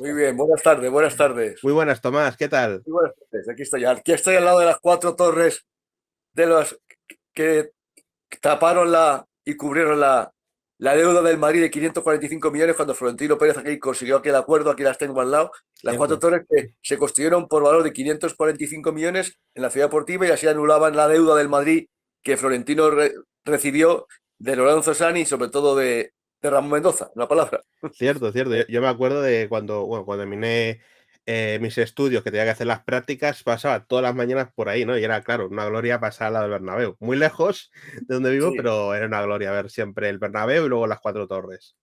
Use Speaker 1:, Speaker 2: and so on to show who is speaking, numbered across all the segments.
Speaker 1: Muy bien, buenas tardes, buenas tardes.
Speaker 2: Muy buenas, Tomás, ¿qué tal?
Speaker 1: Muy buenas tardes, aquí estoy. Aquí estoy al lado de las cuatro torres de los que taparon la y cubrieron la, la deuda del Madrid de 545 millones cuando Florentino Pérez aquí consiguió aquel acuerdo, aquí las tengo al lado. Las cuatro torres que se construyeron por valor de 545 millones en la ciudad deportiva y así anulaban la deuda del Madrid que Florentino recibió de Lorenzo Sani y sobre todo de, de Ramón Mendoza, una palabra.
Speaker 2: Cierto, cierto. Yo, me acuerdo de cuando, bueno, cuando terminé eh, mis estudios, que tenía que hacer las prácticas, pasaba todas las mañanas por ahí, ¿no? Y era, claro, una gloria pasar del Bernabéu. Muy lejos de donde vivo, pero era una gloria ver siempre el Bernabéu y luego las cuatro torres.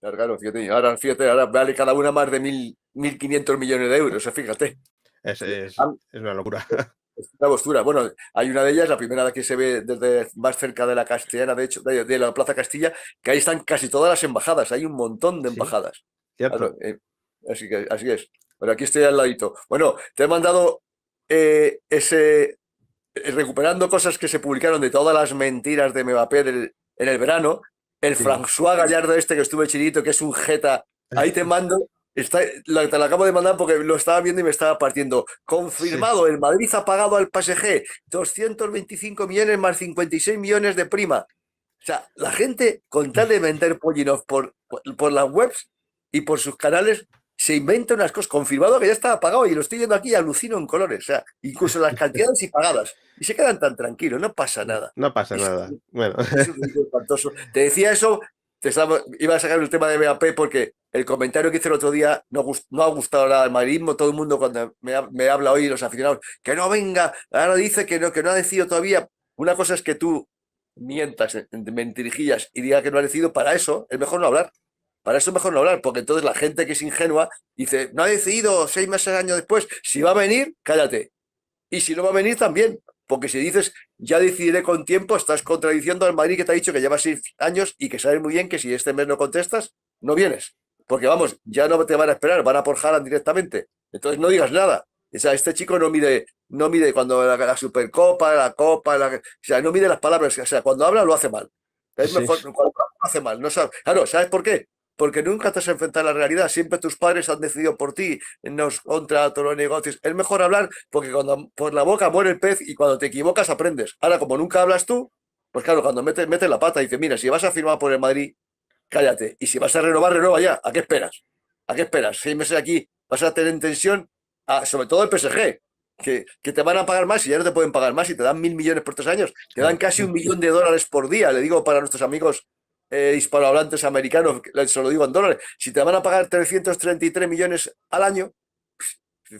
Speaker 1: Claro, claro, fíjate, ahora, fíjate, ahora vale cada una más de mil, 1.500 millones de euros, fíjate. Es, es,
Speaker 2: es, una locura.
Speaker 1: la postura. Bueno, hay una de ellas, la primera que se ve desde más cerca de la Castellana, de hecho, de, la Plaza Castilla, que ahí están casi todas las embajadas, hay un montón de embajadas. Eh, así que así es. Bueno, aquí estoy al ladito. Bueno, te he mandado eh, ese eh, recuperando cosas que se publicaron de todas las mentiras de Mbappé en el verano. El François Gallardo, este que estuve chidito, que es un jeta. Ahí te mando te la acabo de mandar porque lo estaba viendo y me estaba partiendo. Confirmado, el Madrid ha pagado al PSG 225 millones más 56 millones de prima. O sea, la gente con tal de vender pollinos por, por las webs y por sus canales se inventa unas cosas. Confirmado que ya estaba pagado y lo estoy viendo aquí alucino en colores. O sea, incluso las cantidades y pagadas. Y se quedan tan tranquilos, no pasa nada.
Speaker 2: No pasa nada. Bueno.
Speaker 1: Es Te decía eso iba a sacar el tema de BAP porque el comentario que hice el otro día no, ha gustado nada al marismo Todo el mundo cuando me, habla hoy los aficionados, que no venga, ahora dice que no, que no ha decidido todavía. Una cosa es que tú mientas, mentirijillas y digas que no ha decidido, para eso es mejor no hablar. Para eso es mejor no hablar, porque entonces la gente que es ingenua dice, no ha decidido seis meses, años después, si va a venir, cállate. Y si no va a venir, también. Porque si dices ya decidiré con tiempo, estás contradiciendo al Madrid que te ha dicho que llevas seis años y que sabes muy bien que si este mes no contestas, no vienes. Porque vamos, ya no te van a esperar, van a por Haaland directamente. Entonces no digas nada. O sea, este chico no mide, no mide cuando la, Supercopa, la Copa, o sea, no mide las palabras. O sea, cuando habla lo hace mal. Es mejor, cuando habla lo hace mal. No claro, ¿sabes por qué? porque nunca te has enfrentado a la realidad, siempre tus padres han decidido por ti, nos contra todos los negocios. Es mejor hablar porque cuando por la boca muere el pez y cuando te equivocas aprendes. Ahora, como nunca hablas tú, pues claro, cuando metes la pata y dices, mira, si vas a firmar por el Madrid, cállate. Y si vas a renovar, renova ya. ¿A qué esperas? ¿A qué esperas? Seis meses aquí vas a tener tensión, sobre todo el PSG, que, que, te van a pagar más y ya no te pueden pagar más y te dan mil millones por tres años, te dan casi un millón de dólares por día, le digo para nuestros amigos eh, hispanohablantes americanos, se lo digo en dólares, si te van a pagar 333 millones al año,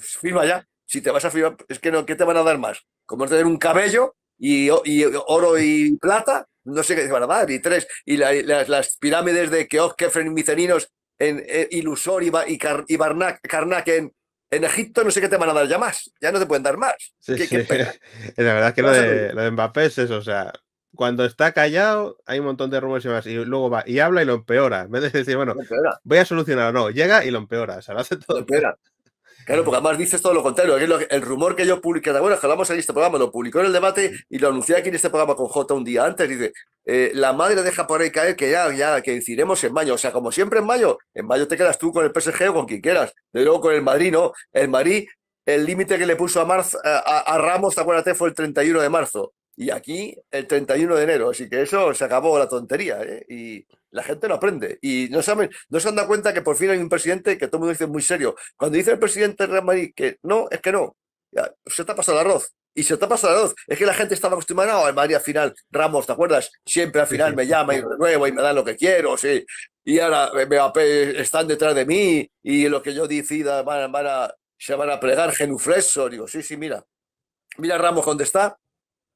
Speaker 1: firma ya. Si te vas a firmar, es que no, ¿qué te van a dar más? Como tener un cabello y, oro y plata, no sé qué te van a dar, y tres, y las pirámides de Keos, Kefren, Miceninos eh, Ilusor y, y, Karnak en, Egipto no sé qué te van a dar ya más, ya no te pueden dar más. la
Speaker 2: verdad es que lo de, lo Mbappé es eso, o sea, cuando está callado, hay un montón de rumores y más. Y luego va y habla y lo empeora. En vez de decir, bueno, voy a solucionar, no, llega y lo empeora. O sea, lo hace todo. Claro,
Speaker 1: porque además dices todo lo contrario. El rumor que yo publiqué, bueno, que hablamos en este programa, lo publicó en el debate y lo anuncié aquí en este programa con J un día antes. Dice, eh, la madre deja por ahí caer que ya, ya, que iremos en mayo. O sea, como siempre en mayo, en mayo te quedas tú con el PSG o con quien quieras. De luego con el Madrid, ¿no? El Madrid, el límite que le puso a, marzo, a, a, Ramos, acuérdate, fue el 31 de marzo y aquí el 31 de enero. Así que eso se acabó la tontería ¿eh? y la gente no aprende. Y no, saben, no se han dado cuenta que por fin hay un presidente que todo el mundo dice muy serio. Cuando dice el presidente Real que no, es que no. se te ha pasado el arroz. Y se te ha pasado el arroz. Es que la gente estaba acostumbrada al Madrid al final. Ramos, ¿te acuerdas? Siempre al final me llama y renuevo y me da lo que quiero. Sí. Y ahora me, están detrás de mí y lo que yo decida van, a, se van a plegar genuflexo. Digo, sí, sí, mira. Mira Ramos dónde está,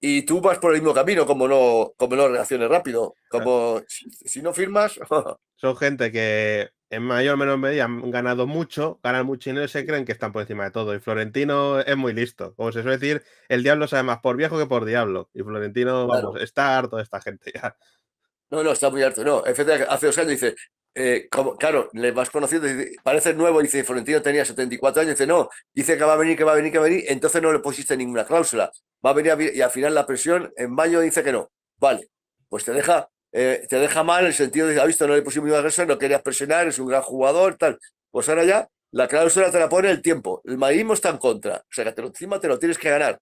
Speaker 1: y tú vas por el mismo camino, como no, como no reacciones rápido. Como si, no firmas.
Speaker 2: Son gente que en mayor o menor medida han ganado mucho, ganan mucho dinero y se creen que están por encima de todo. Y Florentino es muy listo. Como se suele decir, el diablo sabe más por viejo que por diablo. Y Florentino, vamos, está harto de esta gente ya.
Speaker 1: No, no, está muy harto. No, hace dos años dice, eh, claro, le vas conociendo, parece nuevo, dice, Florentino tenía 74 años, dice, no, dice que va a venir, que va a venir, que va a venir, entonces no le pusiste ninguna cláusula, va a venir y al final la presión en mayo dice que no, vale, pues te deja, eh, te deja mal el sentido de, ha visto, no le pusimos ninguna cláusula, no querías presionar, es un gran jugador, tal, pues ahora ya la cláusula te la pone el tiempo, el madridismo está en contra, o sea que encima te lo tienes que ganar.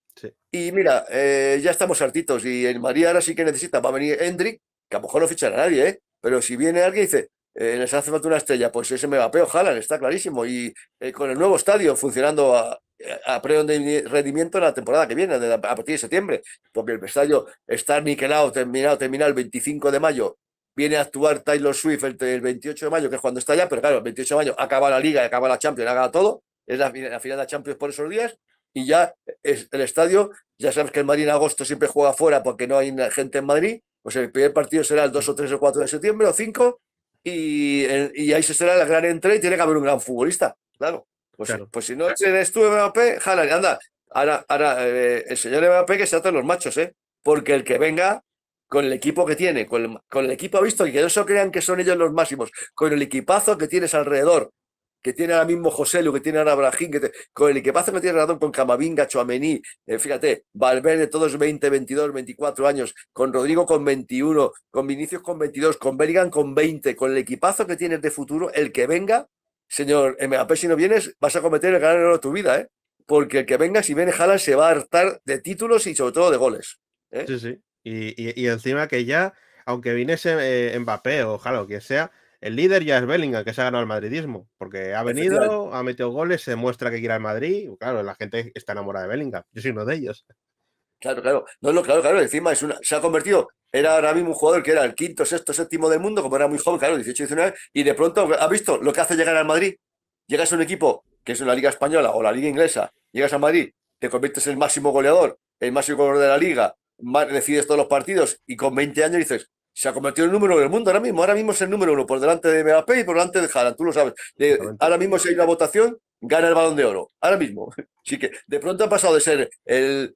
Speaker 1: Y mira, eh, ya estamos hartitos y el María ahora sí que necesita, va a venir Hendrik, que a lo mejor no fichará a nadie, pero si viene alguien dice, eh, les hace falta una estrella, pues ese me peor ojalá, está clarísimo. Y eh, con el nuevo estadio funcionando a, a de rendimiento en la temporada que viene, a partir de septiembre, porque el estadio está niquelado, terminado, terminado el 25 de mayo. Viene a actuar Taylor Swift el, 28 de mayo, que es cuando está allá, pero claro, el 28 de mayo acaba la liga, acaba la Champions, acaba todo. Es la, final de la Champions por esos días y ya es, el estadio, ya sabes que el Madrid en agosto siempre juega fuera porque no hay gente en Madrid, pues el primer partido será el 2 o 3 o 4 de septiembre o 5 y, eh, y ahí se será la gran entrega y tiene que haber un gran futbolista, claro. Pues, si pues no eres tú Mbappé, jala, anda. Ahora, ahora eh, el señor Mbappé que se hacen los machos, ¿eh? Porque el que venga con el equipo que tiene, con el, con el equipo visto y que no se crean que son ellos los máximos, con el equipazo que tienes alrededor, que tiene ahora mismo José Lu, que tiene ahora Brajín, que con el que pasa tiene razón con Camavinga, Chuamení, eh, fíjate, Valverde, todos 20, 22, 24 años, con Rodrigo con 21, con Vinicius con 22, con Bellingham con 20, con el equipazo que tienes de futuro, el que venga, señor eh, MAP, si no vienes, vas a cometer el gran error de tu vida, ¿eh? Porque el que venga, si viene Haaland, se va a hartar de títulos y sobre todo de goles.
Speaker 2: ¿eh? Sí, sí. Y, encima que ya, aunque viniese en Mbappé o que quien sea, el líder ya es Bellingham, que se ha ganado el madridismo, porque ha venido, ha metido goles, se muestra que quiere al Madrid. Claro, la gente está enamorada de Bellingham. Yo soy uno de ellos.
Speaker 1: Claro, claro. No, no, claro, claro. Encima es se ha convertido. Era ahora mismo un jugador que era el quinto, sexto, séptimo del mundo, como era muy joven, claro, 18, 19, y de pronto ha visto lo que hace llegar al Madrid. Llegas a un equipo que es la Liga Española o la Liga Inglesa, llegas a Madrid, te conviertes en el máximo goleador, el máximo goleador de la Liga, decides todos los partidos y con 20 años dices, se ha convertido en el número del mundo ahora mismo. Ahora mismo es el número uno, por delante de Mbappé y por delante de Haaland, tú lo sabes. ahora mismo si hay una votación, gana el balón de oro, ahora mismo. Así que de pronto ha pasado de ser el,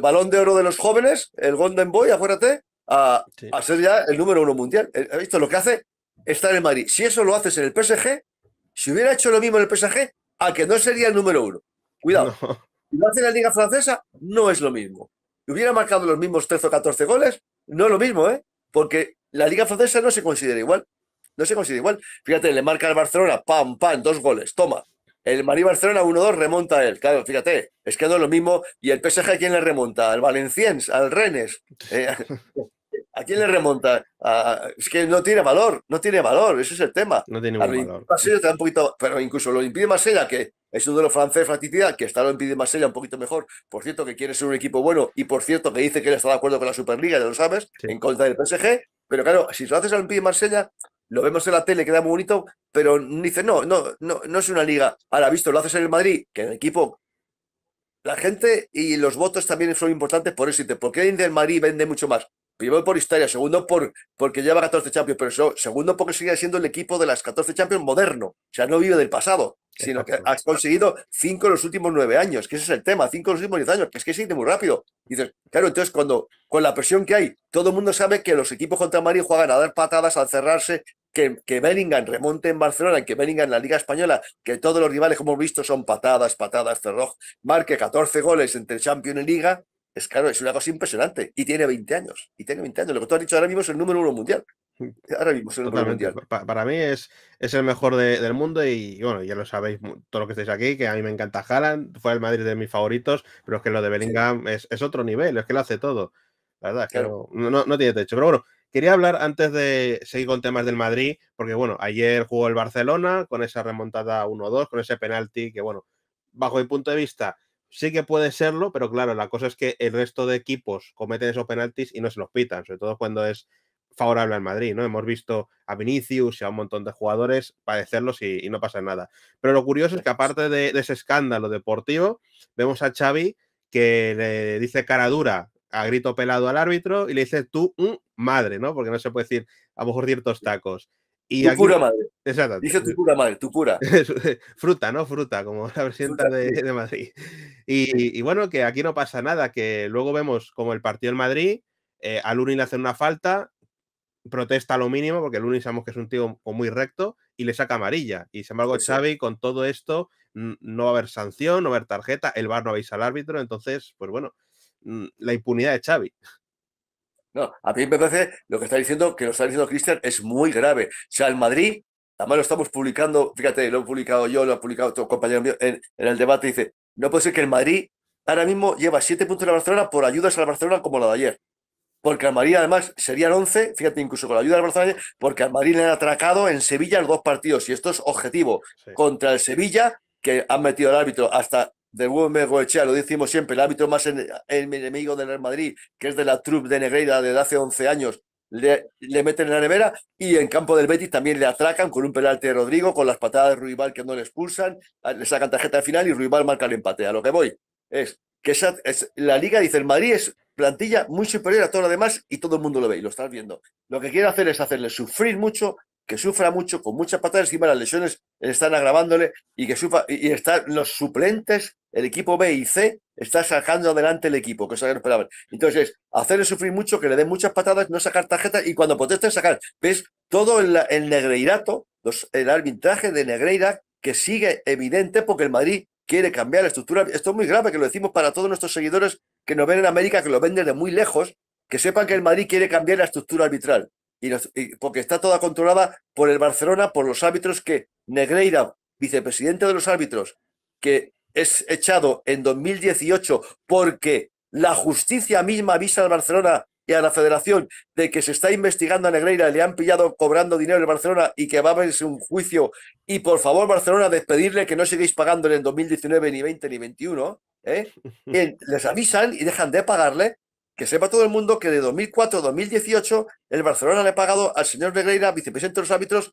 Speaker 1: balón de oro de los jóvenes, el Golden Boy, acuérdate, a, ser ya el número uno mundial. Eh, ¿Has visto lo que hace? Estar en Madrid. Si eso lo haces en el PSG, si hubiera hecho lo mismo en el PSG, a que no sería el número uno. Cuidado. Si lo hace en la Liga Francesa, no es lo mismo. Hubiera marcado los mismos 13 o 14 goles, no es lo mismo, ¿eh? Porque la Liga Francesa no se considera igual. No se considera igual. Fíjate, le marca al Barcelona, pam, pam, dos goles, toma. El Marí Barcelona 1-2 remonta a él. Claro, fíjate, es que no es lo mismo. ¿Y el PSG a quién le remonta? Al Valenciennes, al Rennes.
Speaker 2: Eh,
Speaker 1: ¿A quién le remonta? es que no tiene valor, no tiene valor, ese es el tema.
Speaker 2: No tiene valor.
Speaker 1: pero incluso lo impide Marsella, que es un los francés fraternidad, que está lo impide Marsella un poquito mejor. Por cierto, que quiere ser un equipo bueno y por cierto, que dice que él está de acuerdo con la Superliga, ya lo sabes, en contra del PSG. Pero claro, si lo haces al impide Marsella, lo vemos en la tele, queda muy bonito, pero dice, no, no, no, no es una liga. Ahora, visto, lo haces en el Madrid, que el equipo la gente y los votos también son importantes por eso. Porque el del Madrid vende mucho más primero por historia, segundo por, porque lleva 14 Champions, pero segundo porque sigue siendo el equipo de las 14 Champions moderno, o sea, no vive del pasado, sino que has conseguido cinco en los últimos nueve años, que ese es el tema, cinco en los últimos diez años, que es que se muy rápido. Y dices, claro, entonces cuando con la presión que hay, todo el mundo sabe que los equipos contra Madrid juegan a dar patadas, al cerrarse, que, que Bellingham remonte en Barcelona, que Bellingham en la Liga Española, que todos los rivales, como hemos visto, son patadas, patadas, cerró. marque 14 goles entre Champions y Liga, es claro, es una cosa impresionante. Y tiene 20 años. Y tiene 20 años. Lo que tú has dicho ahora mismo es
Speaker 2: el número uno mundial. Ahora mismo es el número uno mundial. para mí es, es el mejor del mundo y bueno, ya lo sabéis todos los que estáis aquí, que a mí me encanta Haaland, fue el Madrid de mis favoritos, pero es que lo de Bellingham es, otro nivel, es que lo hace todo. verdad, no, no, no tiene techo. Pero bueno, Quería hablar antes de seguir con temas del Madrid, porque bueno, ayer jugó el Barcelona con esa remontada 1-2, con ese penalti que bueno, bajo mi punto de vista Sí que puede serlo, pero claro, la cosa es que el resto de equipos cometen esos penaltis y no se los pitan, sobre todo cuando es favorable al Madrid, ¿no? Hemos visto a Vinicius y a un montón de jugadores padecerlos y, no pasa nada. Pero lo curioso es que aparte de, ese escándalo deportivo, vemos a Xavi que le dice cara dura a grito pelado al árbitro y le dice tú, mm, madre, ¿no? Porque no se puede decir a lo mejor ciertos tacos. Y tu pura madre. Exacto. Dice tu eh, pura madre, tu pura. Eh, fruta, ¿no? Fruta, como la presidenta de, Madrid. Y, bueno, que aquí no pasa nada, que luego vemos como el partido en Madrid, eh, a Lunin una falta, protesta lo mínimo, porque Lunin sabemos que es un tío muy recto, y le saca amarilla. Y sin embargo, Xavi, con todo esto, no va a haber sanción, no va a haber tarjeta, el bar no avisa al árbitro, entonces, pues bueno, mm, la impunidad de Xavi. No, a mí me parece lo que
Speaker 1: está diciendo, que lo está diciendo Cristian, es muy grave. O sea, el Madrid, además lo estamos publicando, fíjate, lo he publicado yo, lo ha publicado otro compañero mío en, el debate, dice, no puede ser que el Madrid ahora mismo lleva siete puntos de la Barcelona por ayudas a la Barcelona como la de ayer. Porque al Madrid además serían 11, fíjate, incluso con la ayuda la Barcelona, porque al Madrid le han atracado en Sevilla los dos partidos, y esto es objetivo, contra el Sevilla, que han metido al árbitro hasta de Gómez Goechea, lo decimos siempre, el ámbito más enemigo del Real Madrid, que es de la troupe de Negreira desde hace 11 años, le, meten en la nevera y en campo del Betis también le atracan con un penalti de Rodrigo, con las patadas de Ruibal que no le expulsan, ah, le sacan tarjeta al final y Ruibal marca el empate. A lo que voy es que es, la liga, dice el Madrid, es plantilla muy superior a todo lo demás y todo el mundo lo ve y lo estás viendo. Lo que quiere hacer es hacerle sufrir mucho, que sufra mucho, con muchas patadas encima las lesiones están agravándole y que sufra, y están los suplentes el equipo B y C está sacando adelante el equipo, cosa que no esperaban. Entonces, hacerle sufrir mucho, que le den muchas patadas, no sacar tarjetas y cuando protesten sacar. ¿Ves? Todo el, negreirato, el arbitraje de Negreira que sigue evidente porque el Madrid quiere cambiar la estructura. Esto es muy grave, que lo decimos para todos nuestros seguidores que nos ven en América, que lo ven desde muy lejos, que sepan que el Madrid quiere cambiar la estructura arbitral. porque está toda controlada por el Barcelona, por los árbitros que Negreira, vicepresidente de los árbitros, que es echado en 2018 porque la justicia misma avisa al Barcelona y a la federación de que se está investigando a Negreira, le han pillado cobrando dinero en Barcelona y que va a verse un juicio. Y por favor, Barcelona, despedirle que no sigáis pagándole en 2019, ni 20, ni 21. ¿eh? les avisan y dejan de pagarle. Que sepa todo el mundo que de 2004 a 2018 el Barcelona le ha pagado al señor Negreira, vicepresidente de los árbitros,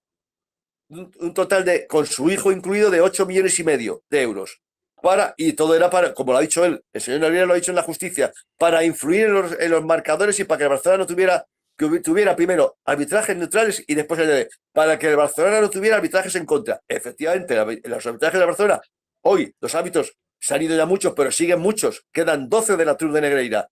Speaker 1: un total de, con su hijo incluido, de 8 millones y medio de euros para, y todo era para, como lo ha dicho él, el señor Noriega lo ha dicho en la justicia, para influir en los, marcadores y para que el Barcelona no tuviera, que tuviera primero arbitrajes neutrales y después el para que el Barcelona no tuviera arbitrajes en contra. Efectivamente, los arbitrajes de Barcelona, hoy los hábitos se han ido ya muchos, pero siguen muchos, quedan 12 de la Tour de Negreira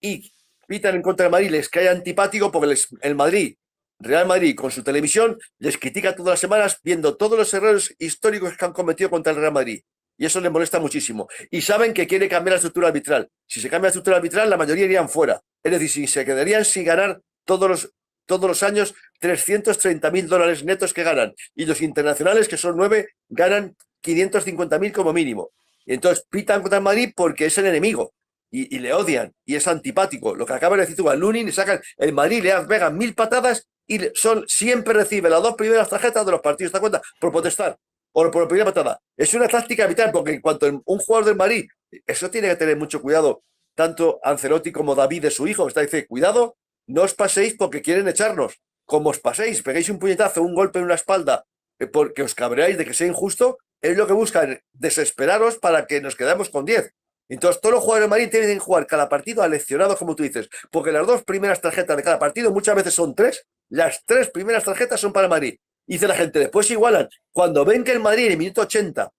Speaker 1: y pitan en contra de Madrid, les cae antipático porque el Madrid Real Madrid con su televisión les critica todas las semanas viendo todos los errores históricos que han cometido contra el Real Madrid. Y eso les molesta muchísimo. Y saben que quiere cambiar la estructura arbitral. Si se cambia la estructura arbitral, la mayoría irían fuera. Es decir, si se quedarían sin ganar todos los, todos los años 330 mil dólares netos que ganan. Y los internacionales, que son nueve, ganan 550 como mínimo. Y entonces pitan contra el Madrid porque es el enemigo. Y, le odian. Y es antipático. Lo que acaba de decir tú a Lunin, sacan el Madrid, le vegan mil patadas y son, siempre recibe las dos primeras tarjetas de los partidos, ¿te cuenta? Por protestar por, por primera patada. Es una táctica vital, porque en cuanto un jugador del Madrid, eso tiene que tener mucho cuidado, tanto Ancelotti como David de su hijo, está dice, cuidado, no os paséis porque quieren echarnos. Como os paséis, peguéis un puñetazo, un golpe en la espalda, eh, porque os cabreáis de que sea injusto, es lo que buscan, desesperaros para que nos quedemos con 10. Entonces, todos los jugadores del Madrid tienen que jugar cada partido aleccionado, como tú dices, porque las dos primeras tarjetas de cada partido muchas veces son tres. Las tres primeras tarjetas son para Madrid. Dice la gente, después igualan. Cuando ven que el Madrid en el minuto 80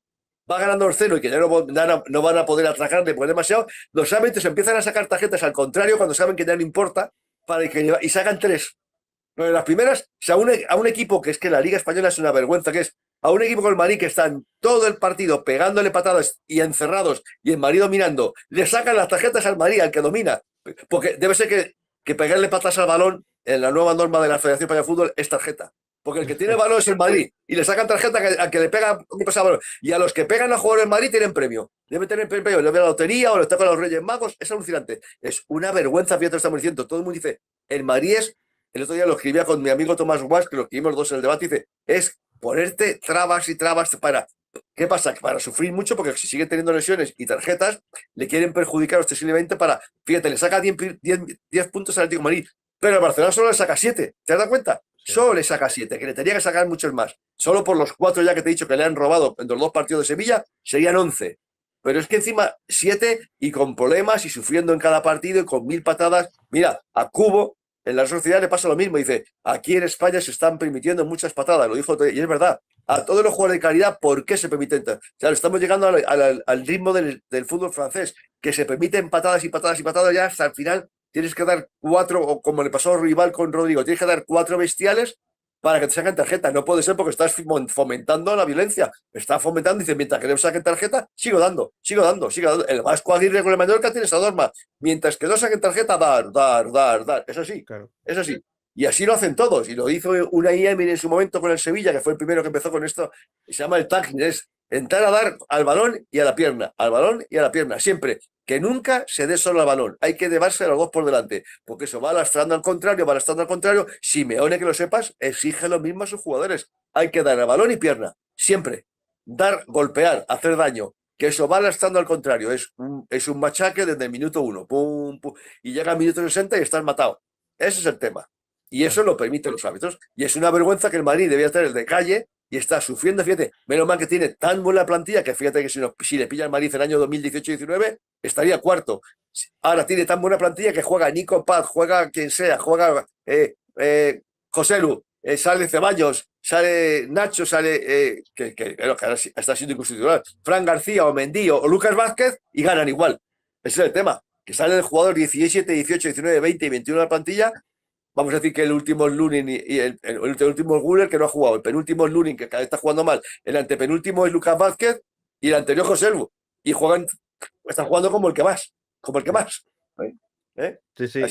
Speaker 1: va ganando el cero y que ya no, van a poder atracarle por demasiado, los árbitros empiezan a sacar tarjetas al contrario cuando saben que ya no importa para que, y sacan tres. las primeras se a un equipo que es que la Liga Española es una vergüenza, que es a un equipo con el Madrid que están todo el partido pegándole patadas y encerrados y el Madrid dominando, le sacan las tarjetas al Madrid, al que domina. Porque debe ser que, pegarle patadas al balón en la nueva norma de la Federación para de Fútbol es tarjeta. Porque el que tiene valor es el Madrid. Y le sacan tarjeta que, a que le pega Y a los que pegan a jugadores en Madrid tienen premio. debe tener premio. Le la lotería o le está con los Reyes Magos. Es alucinante. Es una vergüenza, fíjate lo estamos diciendo. Todo el mundo dice, el Madrid es. El otro día lo escribía con mi amigo Tomás Guas, que lo escribimos dos en el debate, dice, es ponerte trabas y trabas para. ¿Qué pasa? Para sufrir mucho, porque si siguen teniendo lesiones y tarjetas, le quieren perjudicar ostensiblemente para. Fíjate, le saca 10, puntos al Atlético Madrid, pero el Barcelona solo le saca 7. ¿Te das cuenta? Solo le saca siete, que le tenía que sacar muchos más. Solo por los cuatro ya que te he dicho que le han robado en los dos partidos de Sevilla, serían once. Pero es que encima siete y con problemas y sufriendo en cada partido y con mil patadas. Mira, a Cubo en la sociedad le pasa lo mismo. Dice, aquí en España se están permitiendo muchas patadas. Lo dijo y es verdad. A todos los jugadores de calidad, ¿por qué se permiten? estamos llegando al, ritmo del, del, fútbol francés, que se permiten patadas y patadas y patadas ya hasta el final Tienes que dar cuatro, o como le pasó a Rival con Rodrigo, tienes que dar cuatro bestiales para que te saquen tarjeta. No puede ser porque estás fomentando la violencia. Estás fomentando y dices, mientras que no saquen tarjeta, sigo dando, sigo dando, sigo dando. El Vasco Aguirre con el Mallorca tiene esa norma. Mientras que no saquen tarjeta, dar, dar, dar, dar. Eso sí, claro. eso sí. Y así lo hacen todos. Y lo hizo una IEM en su momento con el Sevilla, que fue el primero que empezó con esto. Se llama el tagging, es entrar a dar al balón y a la pierna, al balón y a la pierna, siempre. Que nunca se dé solo al balón, hay que llevarse a los dos por delante, porque eso va lastrando al contrario, va lastrando al contrario. Simeone, que lo sepas, exige lo mismo a sus jugadores. Hay que dar al balón y pierna, siempre. Dar, golpear, hacer daño, que eso va lastrando al contrario. Es un, es un machaque desde el minuto uno, pum, y llega al minuto 60 y están matado. Ese es el tema. Y eso lo permiten los hábitos. Y es una vergüenza que el Madrid debía estar de calle y está sufriendo. Fíjate, menos mal que tiene tan buena plantilla que fíjate que si, le pilla el Madrid el año 2018-19, estaría cuarto. Ahora tiene tan buena plantilla que juega Nico Paz, juega quien sea, juega eh, eh José eh, sale Ceballos, sale Nacho, sale, eh, que, que, ahora está siendo inconstitucional, Fran García o Mendío o Lucas Vázquez y ganan igual. Ese es el tema, que sale el jugador 17, 18, 19, 20 y 21 de la plantilla vamos a decir que el último es Lunin y, el, último es Guller, que no ha jugado, el penúltimo es Lunin, que cada vez está jugando mal, el antepenúltimo es Lucas Vázquez y el anterior José Y juegan, están jugando como el que más, como el que más. Sí, ¿Eh?
Speaker 2: sí.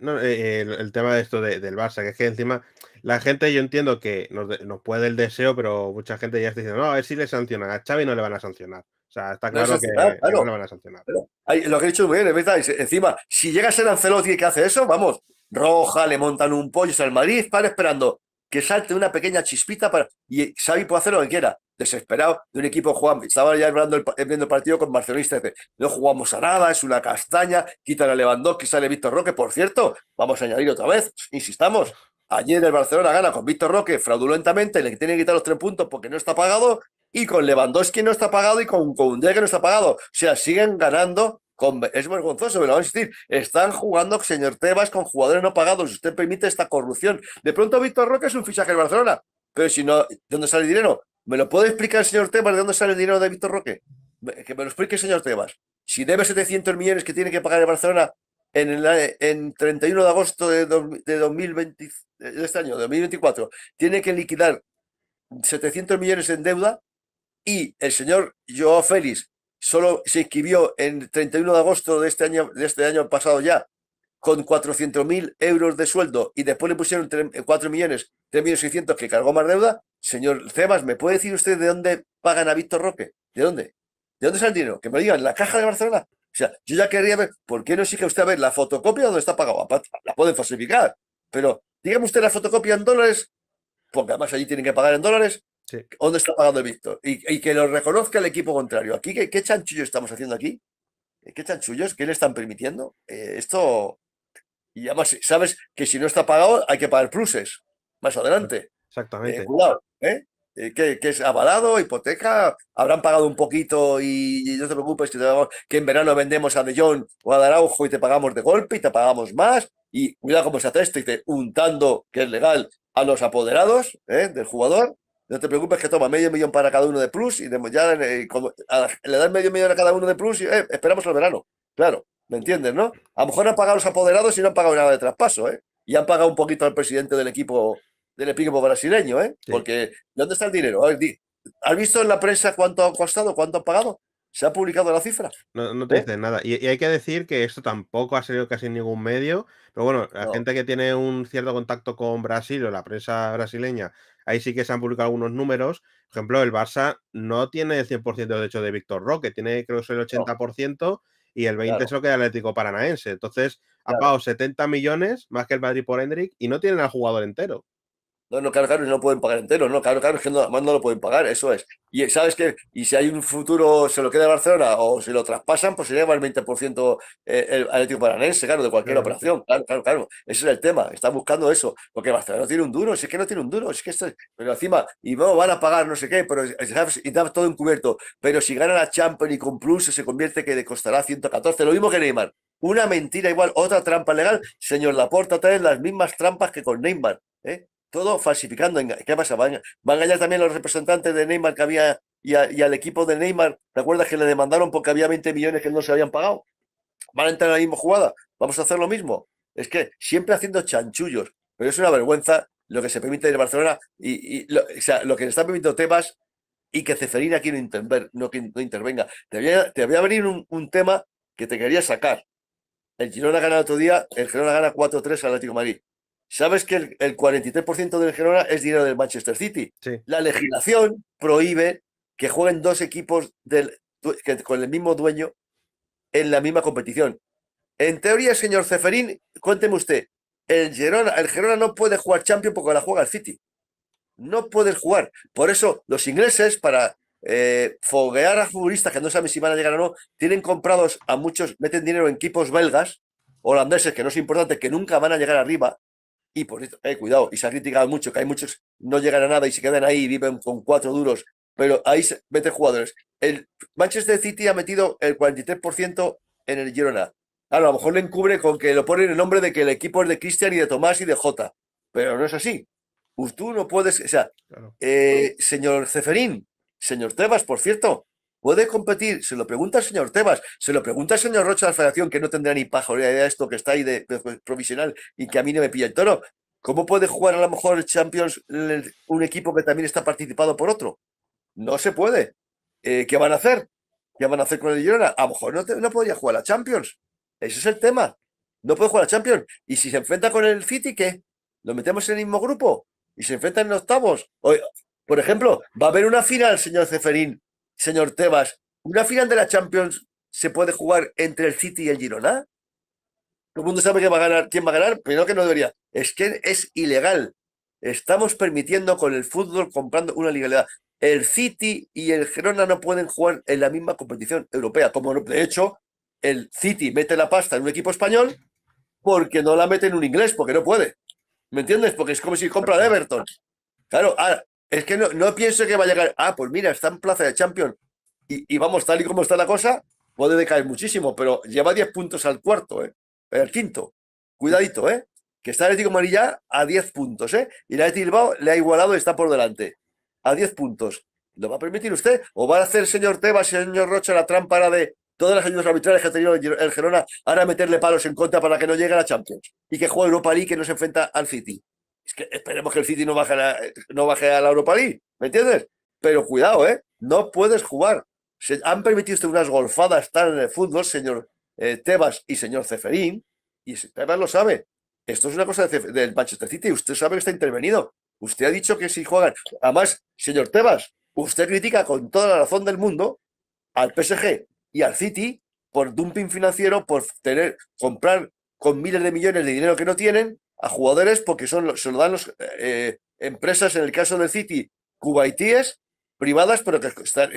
Speaker 2: Eh, el, tema de esto del Barça, que es que encima la gente, yo entiendo que nos, puede el deseo, pero mucha gente ya está diciendo, no, a ver si le sancionan, a Xavi no le van a sancionar. O sea, está claro que, no le van a sancionar.
Speaker 1: lo que he dicho es muy bien, Encima, si llega a ser Ancelotti que hace eso, vamos, roja, le montan un pollo, o el Madrid para esperando que salte una pequeña chispita para y Xavi puede hacer lo que quiera. Desesperado de un equipo jugando, estaba ya eh, viendo el partido con dice no jugamos a nada, es una castaña, quitan a Lewandowski, sale Víctor Roque, por cierto, vamos a añadir otra vez, insistamos, ayer el Barcelona gana con Víctor Roque fraudulentamente, le tiene que quitar los tres puntos porque no está pagado, y con Lewandowski no está pagado y con Koundé que no está pagado, o sea, siguen ganando es vergonzoso, me lo van a insistir. Están jugando, señor Tebas, con jugadores no pagados. Usted permite esta corrupción. De pronto, Víctor Roque es un fichaje de Barcelona. Pero si no, ¿de dónde sale el dinero? ¿Me lo puede explicar, señor Tebas, de dónde sale el dinero de Víctor Roque? Que me lo explique, señor Tebas. Si debe 700 millones que tiene que pagar el Barcelona en, el, en 31 de agosto de, eh, de este año, de 2024, tiene que liquidar 700 millones en deuda y el señor Joao Félix solo se inscribió en 31 de agosto de este año, de este año pasado ya, con 400.000 euros de sueldo y después le pusieron 3, eh, millones, 3.600.000 que cargó más deuda, señor Cebas, ¿me puede decir usted de dónde pagan a Víctor Roque? ¿De dónde? ¿De dónde sale el dinero? Que me digan, ¿la caja de Barcelona? O sea, yo ya quería ver, ¿por qué no exige usted a ver la fotocopia donde está pagado? La pueden falsificar, pero dígame usted la fotocopia en dólares, porque además allí tienen que pagar en dólares, ¿Dónde está pagando Víctor? Y, y, que lo reconozca el equipo contrario. Aquí, ¿qué, chanchullos chanchullo estamos haciendo aquí? ¿Qué chanchullos? ¿Qué le están permitiendo? Eh, esto. Y además, sabes que si no está pagado, hay que pagar pluses más adelante.
Speaker 2: Exactamente. Eh, cuidado,
Speaker 1: ¿eh? eh que, es avalado, hipoteca, habrán pagado un poquito y, no te preocupes que, que, en verano vendemos a De Jong o a Daraujo y te pagamos de golpe y te pagamos más. Y cuidado cómo se hace esto y te untando, que es legal, a los apoderados del jugador. No te preocupes que toma medio millón para cada uno de plus y de, ya eh, le dan medio millón a cada uno de plus y eh, esperamos el verano. Claro, ¿me entiendes, no? A lo mejor han pagado los apoderados y no han pagado nada de traspaso, ¿eh? Y han pagado un poquito al presidente del equipo del equipo brasileño, ¿eh? Porque ¿dónde está el dinero? ¿Has visto en la prensa cuánto ha costado, cuánto ha pagado? se ha publicado la cifra.
Speaker 2: No, te ¿Eh? dicen nada. Y, hay que decir que esto tampoco ha salido casi en ningún medio. Pero bueno, la gente que tiene un cierto contacto con Brasil o la prensa brasileña Ahí sí que se han publicado algunos números. Por ejemplo, el Barça no tiene el 100% de hecho de Víctor Roque, tiene creo que el 80% y el 20% es lo que el Atlético Paranaense. Entonces, han ha pagado 70 millones más que el Madrid por Hendrik y no tienen al jugador entero.
Speaker 1: No, no, claro, claro, no pueden pagar entero, no, claro, claro, es que no, más no lo pueden pagar, eso es. Y sabes que, y si hay un futuro, se lo queda Barcelona o se lo traspasan, pues se lleva el 20% eh, el Atlético Paranense, claro, de cualquier operación, claro, claro, claro. Ese es el tema, está buscando eso, porque Barcelona no tiene un duro, si es que no tiene un duro, es que esto es, pero encima, y luego van a pagar no sé qué, pero y da todo encubierto. Pero si ganan a Champions y con plus se convierte que le costará 114, lo mismo que Neymar. Una mentira igual, otra trampa legal. Señor Laporta trae las mismas trampas que con Neymar. ¿eh? todo falsificando. ¿Qué pasa? Van, a allá también los representantes de Neymar que había y, al equipo de Neymar, ¿te acuerdas que le demandaron porque había 20 millones que no se habían pagado? Van a entrar en la misma jugada, vamos a hacer lo mismo. Es que siempre haciendo chanchullos, pero es una vergüenza lo que se permite en Barcelona y, lo, o sea, lo que le están permitiendo temas y que Ceferina aquí no, no, intervenga. Te había te a venir un, tema que te quería sacar. El Girona gana otro día, el Girona gana 4-3 al Atlético Madrid. Sabes que el, 43% del Girona es dinero del Manchester City. La legislación prohíbe que jueguen dos equipos con el mismo dueño en la misma competición. En teoría, señor Ceferín, cuénteme usted, el Girona, el no puede jugar Champions porque la juega el City. No puede jugar. Por eso los ingleses, para eh, foguear a futbolistas que no saben si van a llegar o no, tienen comprados a muchos, meten dinero en equipos belgas, holandeses, que no es importante, que nunca van a llegar arriba, y por eso, eh, cuidado, y se ha criticado mucho que hay muchos no llegan a nada y se quedan ahí y viven con cuatro duros, pero ahí se jugadores. El Manchester City ha metido el 43% en el Girona. a lo mejor le encubre con que lo ponen el nombre de que el equipo es de Cristian y de Tomás y de Jota, pero no es así. Tú no puedes, o sea, eh, señor Ceferín, señor Tebas, por cierto, puede competir, se lo pregunta el señor Tebas, se lo pregunta el señor Rocha de la Federación, que no tendrá ni idea de esto que está ahí de, provisional y que a mí no me pilla el toro. ¿Cómo puede jugar a lo mejor Champions un equipo que también está participado por otro? No se puede. Eh, ¿Qué van a hacer? ¿Qué van a hacer con el Girona? A lo mejor no, no podría jugar a Champions. Ese es el tema. No puede jugar a Champions. ¿Y si se enfrenta con el City, qué? ¿Lo metemos en el mismo grupo? ¿Y se enfrentan en octavos? por ejemplo, va a haber una final, señor Ceferín, señor Tebas, ¿una final de la Champions se puede jugar entre el City y el Girona? Todo el mundo sabe va a ganar, quién va a ganar, pero que no debería. Es que es ilegal. Estamos permitiendo con el fútbol comprando una legalidad. El City y el Girona no pueden jugar en la misma competición europea, como de hecho el City mete la pasta en un equipo español porque no la mete en un inglés, porque no puede. ¿Me entiendes? Porque es como si compra Everton. Claro, ahora, es que no, no pienso que va a llegar. Ah, pues mira, está en plaza de Champions. Y, vamos, tal y como está la cosa, puede decaer muchísimo, pero lleva 10 puntos al cuarto, ¿eh? El eh, quinto. Cuidadito, ¿eh? Que está Atlético Marilla a 10 puntos, ¿eh? Y la de Bilbao le ha igualado y está por delante. A 10 puntos. ¿Lo va a permitir usted? ¿O va a hacer el señor Tebas el señor Rocha la trampa de todas las ayudas arbitrales que ha tenido el Gerona, ahora meterle palos en contra para que no llegue a la Champions y que juegue Europa League que no se enfrenta al City. Es que esperemos que el City no baje, no baje a la Europa League, ¿me entiendes? Pero cuidado, ¿eh? No puedes jugar. Se han permitido unas golfadas tan en el fútbol, señor eh, Tebas y señor Ceferín, y Tebas lo sabe. Esto es una cosa del Manchester City, usted sabe que está intervenido. Usted ha dicho que si juegan. Además, señor Tebas, usted critica con toda la razón del mundo al PSG y al City por dumping financiero, por tener, comprar con miles de millones de dinero que no tienen a jugadores porque son, se lo dan las eh, eh, empresas, en el caso del City, cubaitíes, privadas, pero que, están,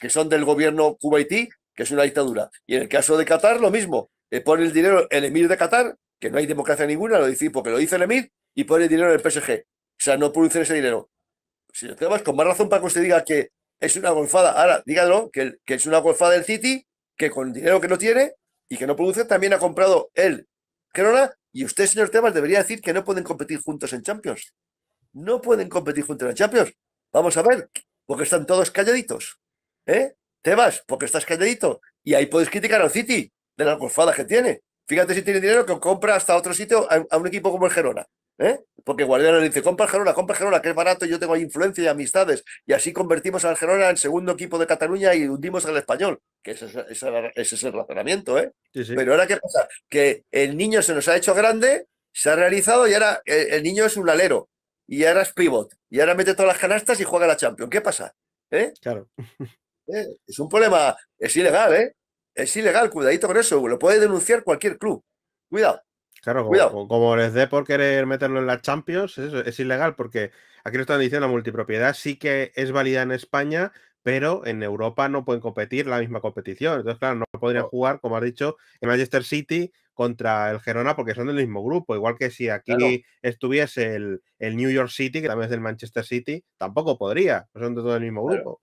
Speaker 1: que, son del gobierno cubaití, que es una dictadura. Y en el caso de Qatar, lo mismo. Eh, pone el dinero el emir de Qatar, que no hay democracia ninguna, lo dice porque lo dice el emir, y pone el dinero en el PSG. O sea, no producen ese dinero. Si lo tenemos, con más razón para que usted diga que es una golfada, ahora dígalo, que, que es una golfada del City, que con dinero que no tiene y que no produce, también ha comprado él, Crona, y usted, señor Tebas, debería decir que no pueden competir juntos en Champions. No pueden competir juntos en Champions. Vamos a ver, porque están todos calladitos. ¿Eh? Tebas, porque estás calladito. Y ahí podéis criticar al City de la golfada que tiene. Fíjate si tiene dinero que compra hasta otro sitio a un equipo como el Gerona. ¿Eh? Porque Guardiola le dice, compra Gerona, compra Gerona, que es barato, yo tengo ahí influencia y amistades. Y así convertimos a Gerona en segundo equipo de Cataluña y hundimos al español. Que ese, es el razonamiento, ¿eh? Pero ahora, ¿qué pasa? Que el niño se nos ha hecho grande, se ha realizado y ahora el, niño es un alero. Y ahora es pivot. Y ahora mete todas las canastas y juega la Champions. ¿Qué pasa? ¿Eh?
Speaker 2: Claro. Eh,
Speaker 1: es un problema, es ilegal, ¿eh? Es ilegal, cuidadito con eso. Lo puede denunciar cualquier club. Cuidado.
Speaker 2: Claro, como, les dé por querer meterlo en la Champions, es, es ilegal porque aquí lo están diciendo, la multipropiedad sí que es válida en España, pero en Europa no pueden competir la misma competición. Entonces, claro, no podrían jugar, como has dicho, en Manchester City contra el Gerona porque son del mismo grupo. Igual que si aquí estuviese el, New York City, que también es del Manchester City, tampoco podría, son de todo el mismo grupo.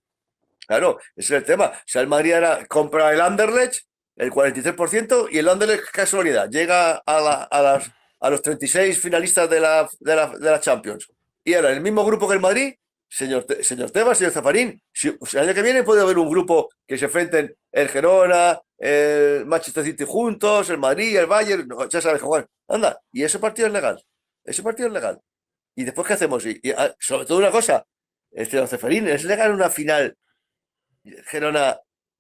Speaker 1: Claro. ese es el tema. Si el Madrid compra el Anderlecht, el 43%, y el Anderlecht, casualidad, llega a, las, a los 36 finalistas de la, de, Champions. Y ahora, el mismo grupo que el Madrid, señor, señor Tebas, señor Zafarín, si, el año que viene puede haber un grupo que se enfrenten el Gerona, el Manchester City juntos, el Madrid, el Bayern, ya sabes, Juan. Anda, y ese partido es legal. Ese partido es legal. ¿Y después qué hacemos? Ah, sobre todo una cosa, este Zafarín, ¿es legal una final Gerona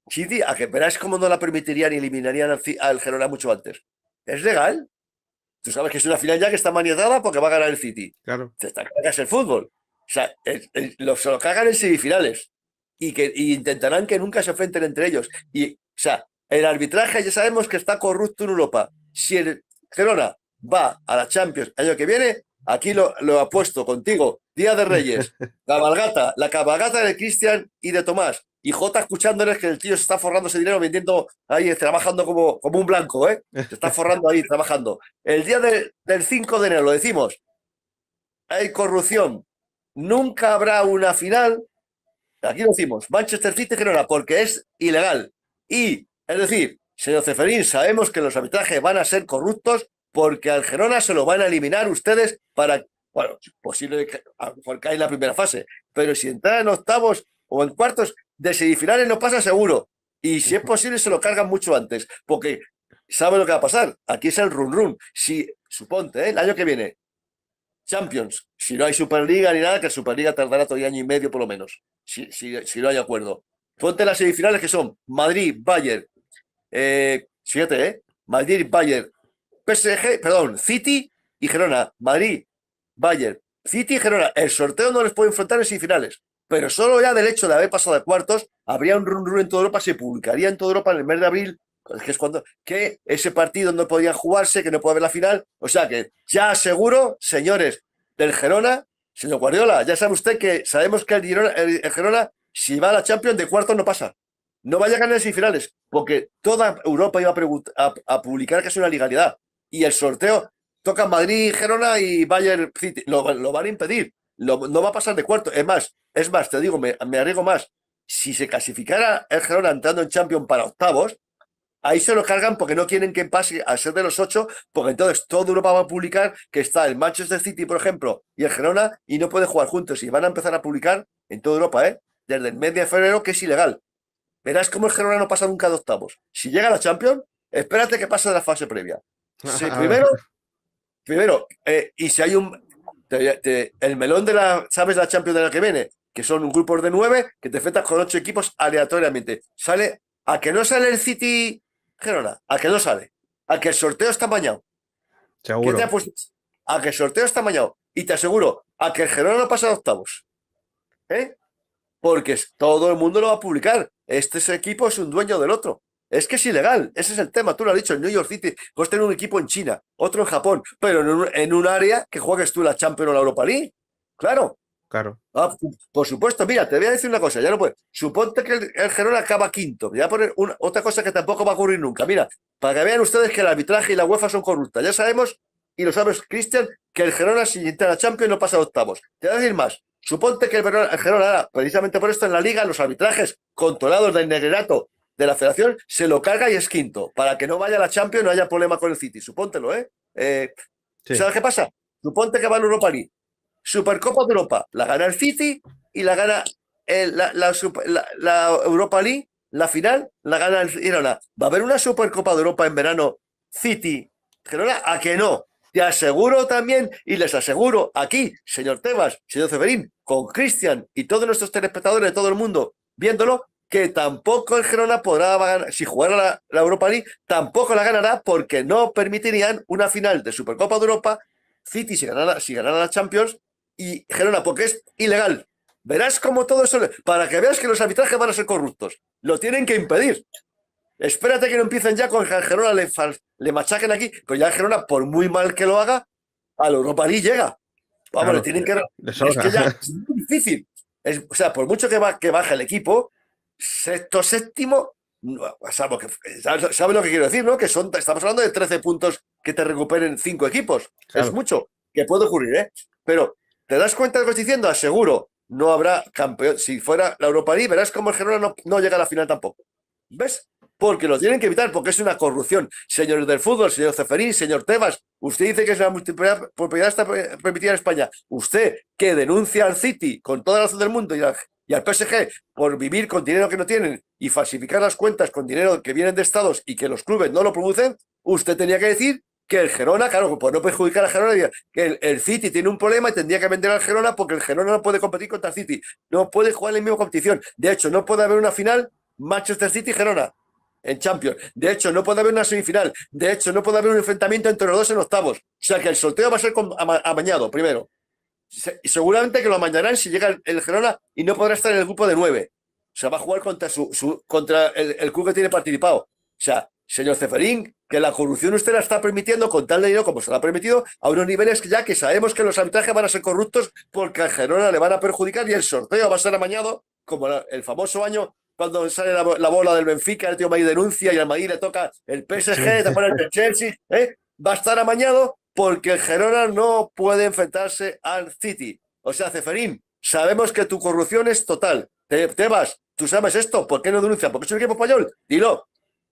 Speaker 1: City, a que verás cómo no la permitirían y eliminarían al Gerona mucho antes. ¿Es legal? Tú sabes que es una final ya que está maniatada porque va a ganar el City. Claro. Te cagas el fútbol. O sea, lo, se lo cagan en semifinales. Y que intentarán que nunca se enfrenten entre ellos. Y, o sea, el arbitraje ya sabemos que está corrupto en Europa. Si el Gerona va a la Champions el año que viene, aquí lo, lo apuesto contigo. Día de Reyes, cabalgata, la cabalgata de Cristian y de Tomás y J escuchándoles que el tío se está forrando ese dinero vendiendo ahí, trabajando como, como un blanco, ¿eh? Se está forrando ahí, trabajando. El día del 5 de enero, lo decimos, hay corrupción. Nunca habrá una final. Aquí lo decimos, Manchester City gerona porque es ilegal. Y, es decir, señor Ceferín, sabemos que los arbitrajes van a ser corruptos porque al Gerona se lo van a eliminar ustedes para, bueno, posible porque hay la primera fase, pero si entran en octavos o en cuartos de semifinales no pasa seguro. Y si es posible, se lo cargan mucho antes, porque sabe lo que va a pasar. Aquí es el run run. Si, suponte, ¿eh? el año que viene, Champions, si no hay Superliga ni nada, que Superliga tardará el año y medio por lo menos, si, si, si no hay acuerdo. Ponte las semifinales que son Madrid, Bayern, eh, ¿eh? Madrid, Bayern, PSG, perdón, City y Gerona. Madrid, Bayern, City y Gerona. El sorteo no les puede enfrentar en semifinales pero solo ya del hecho de haber pasado de cuartos, habría un run, run en toda Europa, se publicaría en toda Europa en el mes de abril, que es cuando, que ese partido no podía jugarse, que no puede haber la final. O sea que ya aseguro, señores del Gerona, señor Guardiola, ya sabe usted que sabemos que el Gerona, si va a la Champions, de cuartos no pasa. No vaya a ganar sin semifinales, porque toda Europa iba a, publicar que es una legalidad. Y el sorteo toca Madrid, Gerona y Bayern City. lo van a impedir no va a pasar de cuarto. Es más, es más, te digo, me, arriesgo más. Si se clasificara el Gerona entrando en Champions para octavos, ahí se lo cargan porque no quieren que pase a ser de los ocho, porque entonces toda Europa va a publicar que está el Manchester City, por ejemplo, y el Gerona, y no puede jugar juntos. Y van a empezar a publicar en toda Europa, ¿eh? Desde el mes de febrero, que es ilegal. Verás cómo el Gerona no pasa nunca de octavos. Si llega a la Champions, espérate que pase de la fase previa.
Speaker 2: primero,
Speaker 1: primero eh, y si hay un el melón de la, ¿sabes la Champions de la que viene? Que son un grupo de nueve que te enfrentas con ocho equipos aleatoriamente. Sale, a que no sale el City Gerona, a que no sale, a que el sorteo está mañado. a que el sorteo está mañado. Y te aseguro, a que el Gerona no pasa octavos. ¿Eh? Porque todo el mundo lo va a publicar. Este equipo es un dueño del otro. Es que es ilegal, ese es el tema, tú lo has dicho, En New York City, vos tenés un equipo en China, otro en Japón, pero en un, área que juegues tú la Champions o la Europa League, claro. Claro. Ah, por supuesto, mira, te voy a decir una cosa, ya no puedes. Suponte que el, Gerona acaba quinto, voy a poner otra cosa que tampoco va a ocurrir nunca, mira, para que vean ustedes que el arbitraje y la UEFA son corruptas, ya sabemos, y lo sabes, Cristian, que el Gerona si entra a la Champions no pasa a octavos. Te voy a decir más, Suponte que el Gerona, precisamente por esto en la liga, los arbitrajes controlados del negrerato de la federación, se lo carga y es quinto, para que no vaya la Champions no haya problema con el City. Supóntelo, ¿eh? eh ¿Sabes qué pasa? Suponte que va la Europa League. Supercopa de Europa, la gana el City y la gana la, Europa League, la final, la gana el ¿Va a haber una Supercopa de Europa en verano City? Girona, ¿a que no? Te aseguro también, y les aseguro aquí, señor Tebas, señor severín con Cristian y todos nuestros telespectadores de todo el mundo viéndolo, que tampoco el Girona podrá ganar, si jugara la, Europa League, tampoco la ganará porque no permitirían una final de Supercopa de Europa, City si ganara, si ganara la Champions y Gerona porque es ilegal. Verás como todo eso, para que veas que los arbitrajes van a ser corruptos. Lo tienen que impedir. Espérate que no empiecen ya con Gerona, le, le machaquen aquí, pero ya Gerona, por muy mal que lo haga, a la Europa League llega. Vamos, tienen que. Es que ya es difícil. o sea, por mucho que, va, que baje el equipo, sexto, séptimo, ¿sabes, lo que quiero decir? ¿no? Que son, estamos hablando de 13 puntos que te recuperen cinco equipos. Es mucho, que puede ocurrir, ¿eh? Pero, ¿te das cuenta de lo que estoy diciendo? Aseguro, no habrá campeón. Si fuera la Europa League, verás cómo el Girona no, llega a la final tampoco. ¿Ves? Porque lo tienen que evitar, porque es una corrupción. Señores del fútbol, señor Ceferín, señor Tebas, usted dice que es la propiedad está permitida en España. Usted, que denuncia al City con toda la razón del mundo y y al PSG por vivir con dinero que no tienen y falsificar las cuentas con dinero que vienen de estados y que los clubes no lo producen, usted tenía que decir que el Gerona, claro, por pues no perjudicar a Gerona, que el, City tiene un problema y tendría que vender al Gerona porque el Gerona no puede competir contra el City, no puede jugar en la misma competición. De hecho, no puede haber una final Manchester City-Gerona en Champions. De hecho, no puede haber una semifinal. De hecho, no puede haber un enfrentamiento entre los dos en octavos. O sea que el sorteo va a ser amañado, primero seguramente que lo amañarán si llega el, Gerona y no podrá estar en el grupo de nueve. se va a jugar contra, su, contra el, club que tiene participado. O sea, señor Ceferín, que la corrupción usted la está permitiendo con tal dinero como se la ha permitido a unos niveles que ya que sabemos que los arbitrajes van a ser corruptos porque a Gerona le van a perjudicar y el sorteo va a ser amañado, como el famoso año cuando sale la, bola del Benfica, el tío May denuncia y al Madrid le toca el PSG, después el Chelsea, ¿eh? va a estar amañado porque el Gerona no puede enfrentarse al City. O sea, Ceferín, sabemos que tu corrupción es total. Te, vas, tú sabes esto, ¿por qué no denuncia? Porque es un equipo español. Dilo,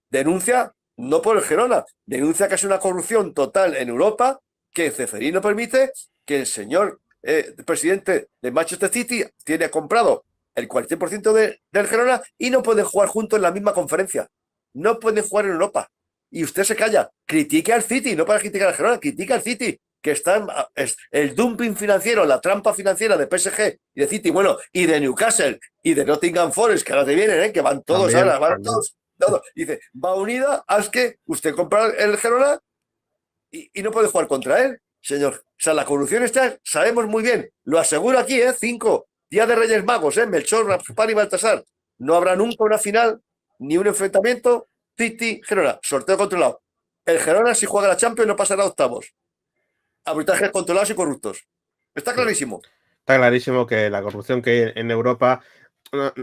Speaker 1: denuncia no por el Gerona, denuncia que es una corrupción total en Europa que Ceferín no permite que el señor eh, presidente de Manchester City tiene comprado el 40% del Gerona y no pueden jugar juntos en la misma conferencia. No pueden jugar en Europa y usted se calla. Critique al City, no para criticar al Gerona, critique al City, que está el dumping financiero, la trampa financiera de PSG y de City, bueno, y de Newcastle y de Nottingham Forest, que ahora te vienen, ¿eh? que van todos ahora, van todos, Dice, va unida haz que usted compra el Girona y, y, no puede jugar contra él, señor. O sea, la corrupción está, sabemos muy bien, lo aseguro aquí, ¿eh? Cinco, Día de Reyes Magos, ¿eh? Melchor, Raspar y Baltasar. No habrá nunca una final, ni un enfrentamiento Titi, Gerona, sorteo controlado. El Gerona, si juega la Champions, no pasará a octavos. Arbitrajes controlados y corruptos. Está clarísimo.
Speaker 2: Está clarísimo que la corrupción que hay en Europa,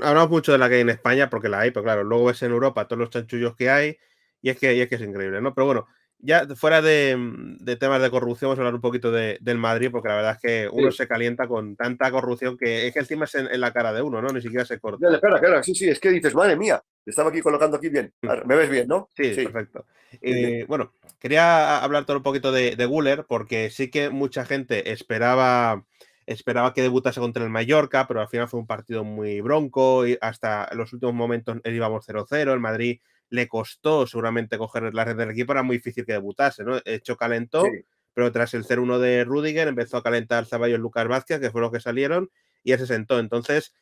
Speaker 2: hablamos mucho de la que hay en España, porque la hay, pero claro, luego ves en Europa todos los chanchullos que hay, y es que, y es, que es increíble, ¿no? Pero bueno, ya fuera mm, de, temas de corrupción, vamos a hablar un poquito de, del Madrid, porque la verdad es que uno se calienta con tanta corrupción que es que encima es en, la cara de uno, ¿no? Ni siquiera se corta. Espera,
Speaker 1: claro, sí, sí, es que dices, madre
Speaker 2: mía, estaba aquí colocando aquí bien. Mm. Me ves bien, ¿no? Sí, perfecto. Eh, bueno, quería hablar todo un poquito de, Guller, porque sí que mucha gente esperaba esperaba que debutase contra el Mallorca, pero al final fue un partido muy bronco y hasta los últimos momentos íbamos 0-0, el Madrid le costó seguramente coger la red del equipo, era muy difícil que debutase, ¿no? De hecho, calentó, pero tras el 0-1 de Rudiger empezó a calentar y Lucas Vázquez, que fueron los que salieron, y se sentó. Entonces,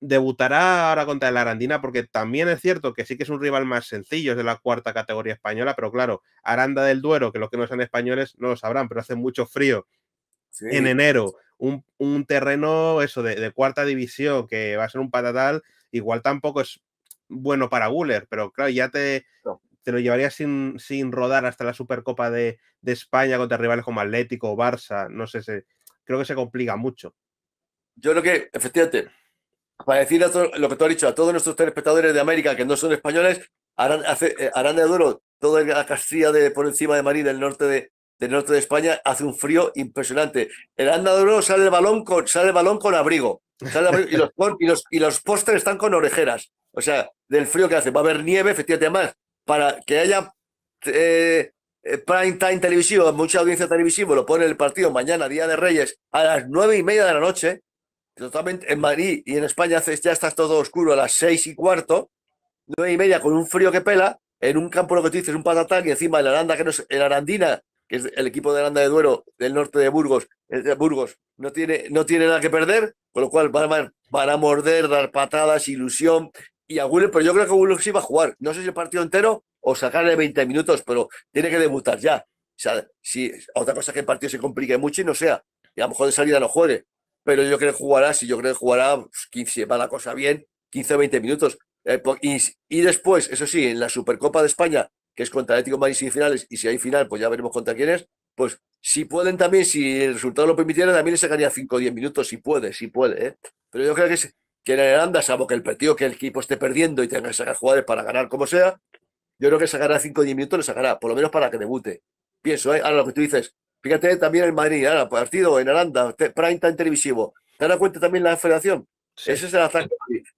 Speaker 2: debutará ahora contra el Arandina, porque también es cierto que sí que es un rival más sencillo, es de la cuarta categoría española, pero claro, Aranda del Duero, que los que no sean españoles no lo sabrán, pero hace mucho frío en enero, un, terreno eso de, de, cuarta división, que va a ser un patatal, igual tampoco es bueno para Guller, pero claro, ya te, te lo llevarías sin, sin, rodar hasta la Supercopa de, España contra rivales como Atlético o Barça, no sé, creo que se complica mucho.
Speaker 1: Yo creo que, efectivamente, para decir lo que tú has dicho a todos nuestros telespectadores de América que no son españoles, harán, eh, harán de duro toda la Castilla de, por encima de Madrid, del norte de, del norte de España hace un frío impresionante. El andador sale el balón con, sale el balón con abrigo. y, los, y, los, y los postres están con orejeras o sea, del frío que hace. Va a haber nieve, efectivamente, más, para que haya eh, eh, prime time televisivo, mucha audiencia televisiva, lo pone el partido mañana, Día de Reyes, a las nueve y media de la noche. Totalmente en Madrid y en España ya estás todo oscuro a las seis y cuarto, nueve y media, con un frío que pela, en un campo lo que tú dices, un patatán, y encima el Aranda, que es, el Arandina, que es el equipo de Aranda de Duero del norte de Burgos, eh, Burgos no tiene, no tiene nada que perder, con lo cual van van a morder, dar patadas, ilusión, y a pero yo creo que Agüero sí va a jugar. No sé si el partido entero o sacarle 20 minutos, pero tiene que debutar ya. O sea, si, otra cosa es que el partido se complique mucho y no sea. Y a lo mejor de salida no juegue. Pero yo creo que jugará, si yo creo que jugará, si pues, va la cosa bien, 15 o 20 minutos. Eh, y, después, eso sí, en la Supercopa de España, que es contra Atlético Madrid sin finales, y si hay final, pues ya veremos contra quién es, pues si pueden también, si el resultado lo permitiera, también le sacaría 5 o 10 minutos, si puede, si puede. ¿eh? Pero yo creo que es, que en Aranda, salvo que el partido que el equipo esté perdiendo y tenga que sacar jugadores para ganar como sea, yo creo que sacará 5 o 10 minutos, le sacará, por lo menos para que debute. Pienso, ¿eh? ahora lo que tú dices, fíjate también en Madrid, ahora partido en Aranda, prime time televisivo. ¿Te das cuenta también la federación? Ese es el ataque.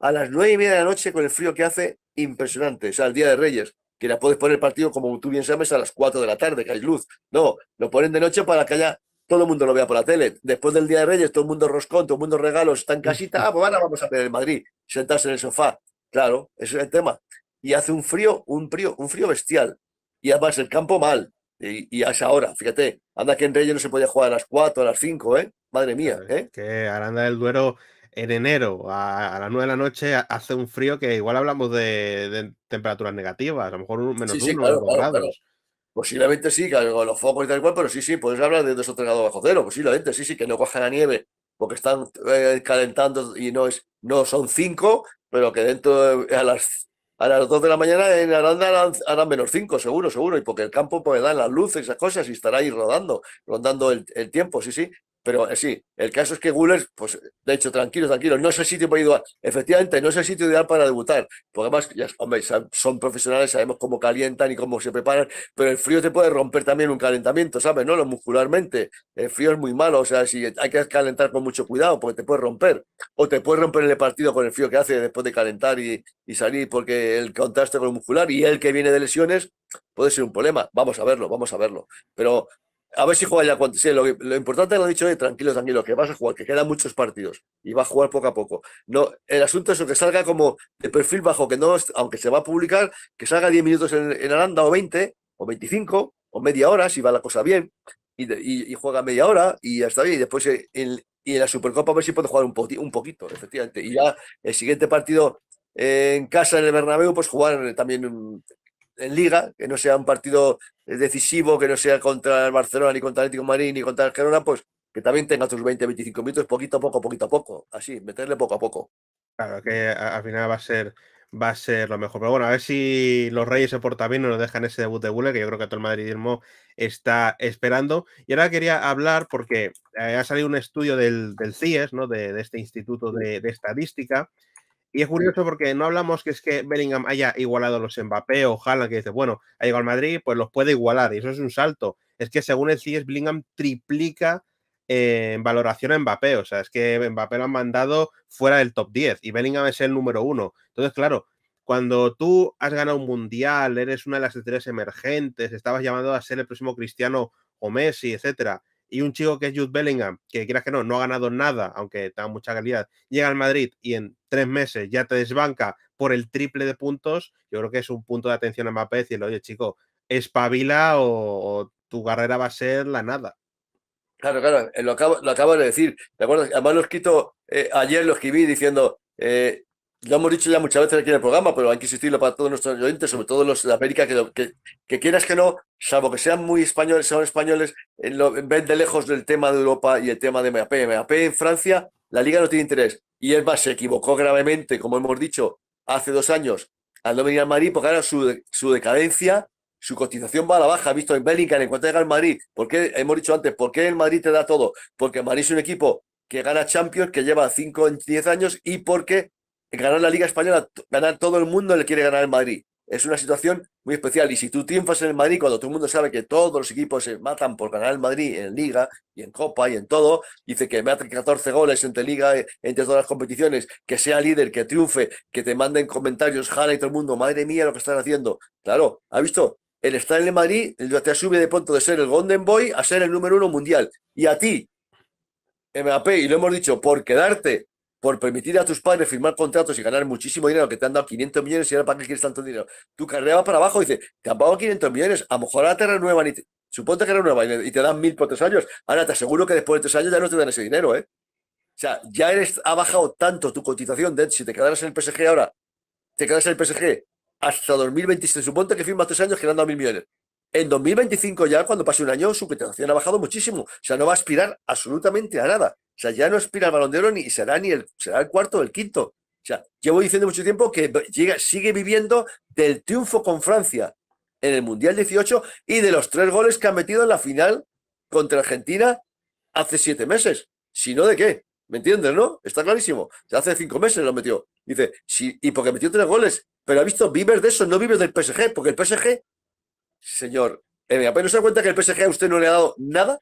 Speaker 1: A las 9 y media de la noche, con el frío que hace, impresionante. O sea, el Día de Reyes, que la puedes poner el partido, como tú bien sabes, a las 4 de la tarde, que hay luz. No, lo ponen de noche para que haya todo el mundo lo vea por la tele. Después del Día de Reyes, todo el mundo roscón, todo el mundo regalos, está en casita. Ah, pues ahora vamos a ver en Madrid, sentarse en el sofá. Claro, ese es el tema. Y hace un frío, un frío, un frío bestial. Y además el campo mal. Y, a esa hora, fíjate, anda que en Reyes no se podía jugar a las 4, a las 5, ¿eh? Madre mía, ¿eh?
Speaker 2: Que anda el Duero en enero a, las 9 de la noche hace un frío que igual hablamos de, temperaturas negativas, a lo mejor menos uno, grados.
Speaker 1: Posiblemente sí, con los focos y tal cual, pero sí, sí, puedes hablar de dos bajo cero, posiblemente, sí, sí, que no coja la nieve porque están eh, calentando y no es no son cinco, pero que dentro eh, a las a las 2 de la mañana en Aranda harán, menos cinco seguro, seguro, y porque el campo puede dar las luces, y esas cosas, y estará ahí rodando, rondando el, el tiempo, sí, sí. Pero eh, sí, el caso es que Guller, pues de hecho, tranquilo, tranquilo, no es el sitio ideal, efectivamente, no es el sitio ideal para debutar, porque además, ya, hombre, son profesionales, sabemos cómo calientan y cómo se preparan, pero el frío te puede romper también un calentamiento, ¿sabes? No, lo muscularmente, el frío es muy malo, o sea, si hay que calentar con mucho cuidado, porque te puede romper, o te puede romper el partido con el frío que hace después de calentar y, y salir, porque el contraste con el muscular y el que viene de lesiones puede ser un problema, vamos a verlo, vamos a verlo, pero a ver si juega ya cuánto Sí, lo, importante lo ha dicho de tranquilo, tranquilo, que vas a jugar, que quedan muchos partidos y va a jugar poco a poco. No, el asunto es que salga como de perfil bajo, que no, aunque se va a publicar, que salga 10 minutos en, Aranda o 20 o 25 o media hora, si va la cosa bien, y, juega media hora y ya está bien. Y después eh, en, y en la Supercopa a ver si puede jugar un, un poquito, efectivamente. Y ya el siguiente partido en casa, en el Bernabéu, pues jugar también mm, en Liga, que no sea un partido eh, decisivo, que no sea contra el Barcelona, ni contra el Atlético Madrid, ni contra el Girona, pues que también tenga sus 20, 25 minutos, poquito a poco, poquito a poco, así, meterle poco a poco.
Speaker 2: Claro, que al final va a ser va a ser lo mejor. Pero bueno, a ver si los Reyes se portan bien o nos dejan ese debut de Buller, que yo creo que todo el madridismo está esperando. Y ahora quería hablar, porque eh, ha salido un estudio del, CIES, ¿no? de, este Instituto de Estadística, y es curioso porque no hablamos que es que Bellingham haya igualado a los Mbappé o Haaland, que dice, bueno, ha llegado al Madrid, pues los puede igualar. Y eso es un salto. Es que según el CIES, Bellingham triplica en eh, valoración a Mbappé. O sea, es que Mbappé lo han mandado fuera del top 10 y Bellingham es el número uno. Entonces, claro, cuando tú has ganado un mundial, eres una de las estrellas emergentes, estabas llamado a ser el próximo Cristiano o Messi, etcétera, y un chico que es Jude Bellingham, que quieras que no, no ha ganado nada, aunque tenga mucha calidad, llega al Madrid y en tres meses ya te desbanca por el triple de puntos, yo creo que es un punto de atención a Mbappé decirle, oye chico, espabila o, tu carrera va a ser la nada.
Speaker 1: Claro, claro, eh, lo acabo, de decir, ¿te acuerdas? Además lo escrito, eh, ayer lo escribí diciendo, eh, lo hemos dicho ya muchas veces aquí en el programa, pero hay que insistirlo para todos nuestros oyentes, sobre todo los de América, que, que, quieras que no, salvo que sean muy españoles, son españoles, en lo, ven de lejos del tema de Europa y el tema de MAP. MAP en Francia, la liga no tiene interés. Y es más, se equivocó gravemente, como hemos dicho, hace dos años al no venir al Madrid, porque ahora su, decadencia, su cotización va a la baja. Visto en Bellingham, en cuanto llega al Madrid, porque hemos dicho antes, ¿por qué el Madrid te da todo? Porque Madrid es un equipo que gana Champions, que lleva 5 en 10 años y porque ganar la Liga Española, ganar todo el mundo le quiere ganar el Madrid. Es una situación muy especial. Y si tú triunfas en el Madrid, cuando todo el mundo sabe que todos los equipos se matan por ganar el Madrid en Liga y en Copa y en todo, dice que me 14 goles entre Liga, eh, entre todas las competiciones, que sea líder, que triunfe, que te manden comentarios, jala y todo el mundo, madre mía lo que están haciendo. Claro, ¿ha visto? El estar en el Madrid te sube de pronto de ser el Golden Boy a ser el número uno mundial. Y a ti, MAP, y lo hemos dicho, por quedarte por permitir a tus padres firmar contratos y ganar muchísimo dinero, que te han dado 500 millones y ahora para qué quieres tanto dinero. Tu carrera va para abajo y dice, te han pagado 500 millones, a lo mejor ahora te renuevan y te, suponte que renuevan y te dan mil por tres años. Ahora te aseguro que después de tres años ya no te dan ese dinero, ¿eh? O sea, ya eres, ha bajado tanto tu cotización de si te quedaras en el PSG ahora, te quedas en el PSG hasta 2027, suponte que firmas tres años que le han dado mil millones. En 2025 ya, cuando pase un año, su cotización ha bajado muchísimo. O sea, no va a aspirar absolutamente a nada. O sea, ya no espira el balón ni será ni el, será el cuarto o el quinto. O sea, llevo diciendo mucho tiempo que sigue viviendo del triunfo con Francia en el Mundial 18 y de los tres goles que ha metido en la final contra Argentina hace siete meses. Si no, ¿de qué? ¿Me entiendes, no? Está clarísimo. Hace cinco meses lo metió. Dice, sí, y porque metió tres goles. Pero ha visto, vives de eso, no vives del PSG, porque el PSG, señor, eh, apenas se da cuenta que el PSG a usted no le ha dado nada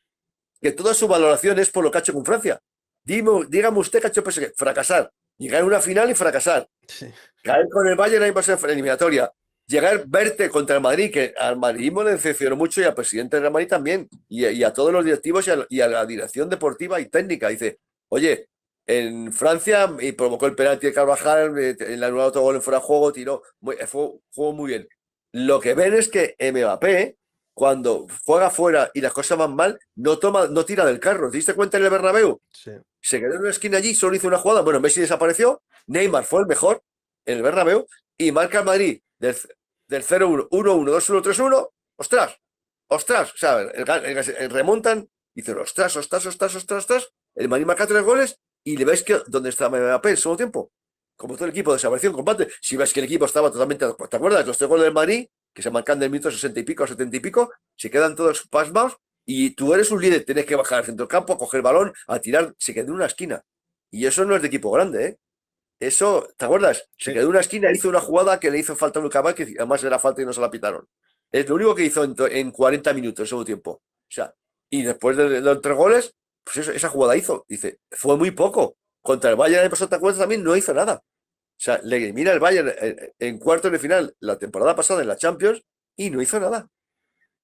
Speaker 1: que toda su valoración es por lo que ha hecho con Francia. dígame usted que ha hecho PSG, fracasar, llegar a una final y fracasar. Caer con el Bayern ahí va a ser eliminatoria. Llegar verte contra el Madrid, que al Madrid le decepcionó mucho y al presidente del Madrid también, y, a todos los directivos y a, la dirección deportiva y técnica. Dice, oye, en Francia y provocó el penalti de Carvajal, eh, en la nueva autogol en fuera de juego, tiró, fue fue, jugó muy bien. Lo que ven es que Mbappé cuando juega fuera y las cosas van mal, no toma, no tira del carro. ¿Te diste cuenta en el Bernabéu? Sí. Se quedó en una esquina allí, solo hizo una jugada. Bueno, Messi desapareció, Neymar fue el mejor en el Bernabéu y marca el Madrid del, 0-1, 1-1, 2-1, 3-1. ¡Ostras! ¡Ostras! O sea, remontan y dicen, ostras, ostras, ostras, ostras, ostras. El Madrid marca tres goles y le veis que donde está Mbappé en segundo tiempo. Como todo el equipo desapareció en combate. Si ves que el equipo estaba totalmente. ¿Te acuerdas? Los tres goles del Madrid que se marcan del minuto 60 y pico, 70 y pico, se quedan todos pasmados y tú eres un líder, tienes que bajar al centro del campo, a coger el balón, a tirar, se quedó en una esquina. Y eso no es de equipo grande, ¿eh? Eso, ¿te acuerdas? Se quedó en una esquina, hizo una jugada que le hizo falta a Lucas que además era falta y no se la pitaron. Es lo único que hizo en, 40 minutos, en segundo tiempo. O sea, y después de los tres goles, pues esa jugada hizo. Dice, fue muy poco. Contra el Bayern el También no hizo nada. O sea, le elimina el Bayern eh, eh, en cuartos de final la temporada pasada en la Champions y no hizo nada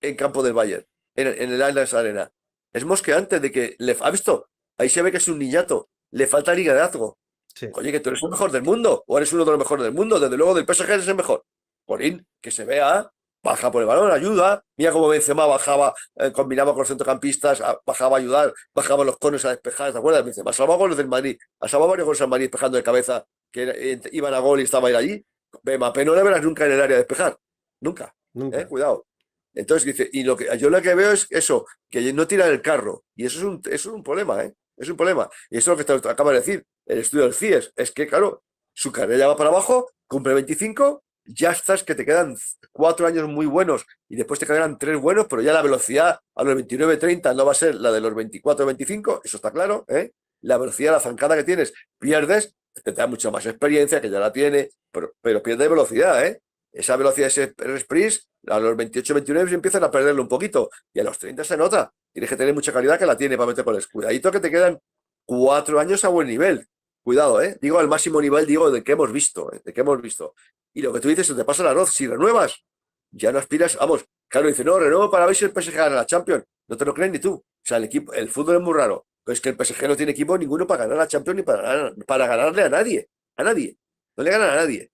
Speaker 1: en campo del Bayern, en, el Allianz Arena. Es mosqueante de que le ha visto, ahí se ve que es un niñato, le falta liderazgo. Sí. Oye, que tú eres el mejor del mundo, o eres uno de los mejores del mundo, desde luego del PSG eres el mejor. Corín, que se vea baja por el balón, ayuda. Mira cómo Benzema bajaba, eh, combinaba con los centrocampistas, bajaba a ayudar, bajaba los conos a despejar, ¿te acuerdas? Benzema salvaba goles del Madrid, salvaba varios goles al Madrid despejando de cabeza, que eh, iban a gol y estaba ahí allí. pero no le verás nunca en el área de despejar, nunca, ¿eh? nunca. cuidado. Entonces dice, y lo que yo lo que veo es eso, que no tiran el carro, y eso es un, es un problema, ¿eh? Es un problema. Y eso es lo que acaba de decir el estudio del CIES, es que, claro, su carrera va para abajo, cumple 25 ya estás que te quedan cuatro años muy buenos y después te quedarán tres buenos, pero ya la velocidad a los 29-30 no va a ser la de los 24-25, eso está claro, ¿eh? La velocidad, la zancada que tienes, pierdes, te da mucha más experiencia, que ya la tiene, pero, pierde velocidad, ¿eh? Esa velocidad, ese sprint, a los 28-29 empiezan a perderlo un poquito y a los 30 se nota. Tienes que tener mucha calidad que la tiene para meter con el cuidadito que te quedan cuatro años a buen nivel. Cuidado, ¿eh? Digo al máximo nivel, digo, de que hemos visto, ¿eh? de que hemos visto. Y lo que tú dices, se te pasa la arroz. Si renuevas, ya no aspiras. Vamos, claro, dice, no, renuevo para ver si el PSG gana la Champions. No te lo crees ni tú. O sea, el equipo, el fútbol es muy raro. Pero es que el PSG no tiene equipo ninguno para ganar la Champions ni para, para ganarle a nadie. A nadie. No le gana a nadie.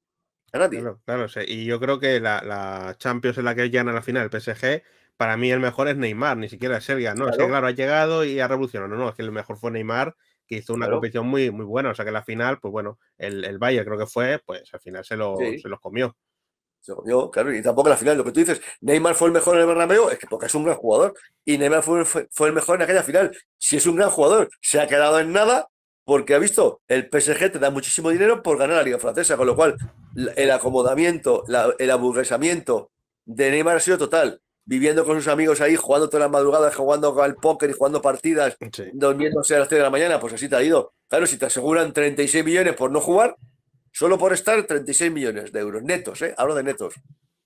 Speaker 2: A nadie. Claro, claro sí. Y yo creo que la, Champions en la que gana a la final, el PSG, para mí el mejor es Neymar, ni siquiera es No, claro, ha llegado y ha revolucionado. No, no, es que el mejor fue Neymar que hizo una competición muy, muy buena. O sea que la final, pues bueno, el, el Bayern creo que fue, pues al final se, lo, se los comió.
Speaker 1: Se comió, claro, y tampoco la final. Lo que tú dices, Neymar fue el mejor en el Bernabéu, es que porque es un gran jugador. Y Neymar fue, el mejor en aquella final. Si es un gran jugador, se ha quedado en nada porque ha visto, el PSG te da muchísimo dinero por ganar la Liga Francesa, con lo cual el acomodamiento, el aburresamiento de Neymar ha sido total viviendo con sus amigos ahí, jugando todas las madrugadas, jugando al póker y jugando partidas, durmiendo a las 3 de la mañana, pues así te ha ido. Claro, si te aseguran 36 millones por no jugar, solo por estar 36 millones de euros, netos, ¿eh? hablo de netos.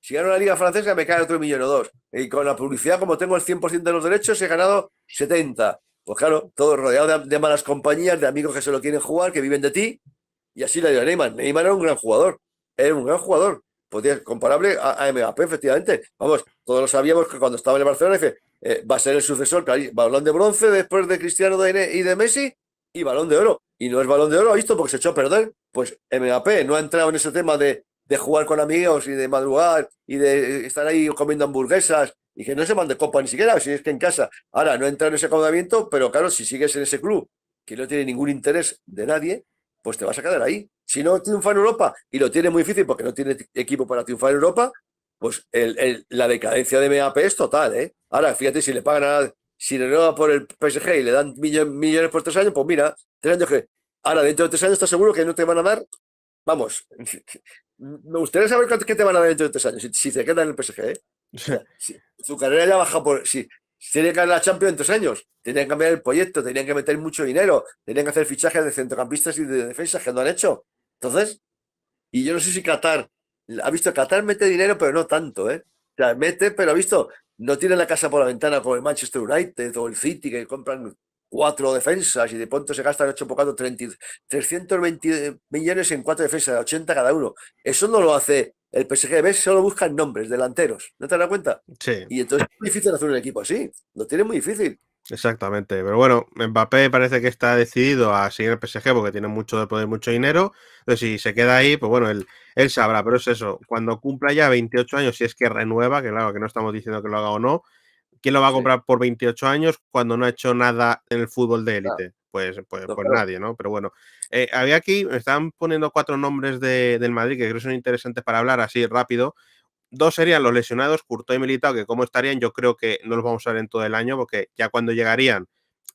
Speaker 1: Si gano la Liga Francesa me cae otro millón o dos. Y con la publicidad, como tengo el 100% de los derechos, he ganado 70. Pues claro, todo rodeado de, malas compañías, de amigos que se lo quieren jugar, que viven de ti. Y así le dio a Neymar Neyman era un gran jugador. Era un gran jugador. Podría, comparable a, a efectivamente. Vamos, todos lo sabíamos que cuando estaba en el Barcelona, dice, eh, va a ser el sucesor, que claro, balón de bronce después de Cristiano y de Messi y balón de oro. Y no es balón de oro, ha visto, porque se echó a perder. Pues MAP no ha entrado en ese tema de, de jugar con amigos y de madrugar y de eh, estar ahí comiendo hamburguesas y que no se mande copa ni siquiera, si es que en casa. Ahora, no entra en ese acomodamiento, pero claro, si sigues en ese club que no tiene ningún interés de nadie, pues te vas a quedar ahí. Si no triunfa en Europa, y lo tiene muy difícil porque no tiene equipo para triunfar en Europa, pues la decadencia de MAP es total, ¿eh? Ahora, fíjate, si le pagan a, si renueva por el PSG y le dan millones por tres años, pues mira, tres años que. Ahora, dentro de tres años, ¿estás seguro que no te van a dar? Vamos, me gustaría saber qué te van a dar dentro de tres años, si, se te quedan en el PSG, ¿eh? su carrera ya baja por. Si, se tiene que ganar la Champions en tres años, tenían que cambiar el proyecto, tenían que meter mucho dinero, tenían que hacer fichajes de centrocampistas y de defensas que no han hecho. Entonces, y yo no sé si Qatar ha visto que Qatar mete dinero, pero no tanto, ¿eh? O sea, mete, pero ha visto, no tiene la casa por la ventana como el Manchester United o el City, que compran cuatro defensas y de pronto se gastan ocho trescientos 320 millones en cuatro defensas, 80 cada uno. Eso no lo hace el PSG, Solo buscan nombres, delanteros. ¿No te das cuenta? Sí. Y entonces es muy difícil hacer un equipo así. Lo tiene muy difícil.
Speaker 2: Exactamente, pero bueno, Mbappé parece que está decidido a seguir el PSG porque tiene mucho de poder, mucho dinero. Entonces, si se queda ahí, pues bueno, él, él sabrá, pero es eso, cuando cumpla ya 28 años, si es que renueva, que claro, que no estamos diciendo que lo haga o no, ¿quién lo va a comprar por 28 años cuando no ha hecho nada en el fútbol de élite? Pues, pues, pues nadie, ¿no? Pero bueno, eh, había aquí, me están poniendo cuatro nombres de, del Madrid que creo que son interesantes para hablar así rápido. Dos serían los lesionados, Curto y Militao, que cómo estarían, yo creo que no los vamos a ver en todo el año, porque ya cuando llegarían,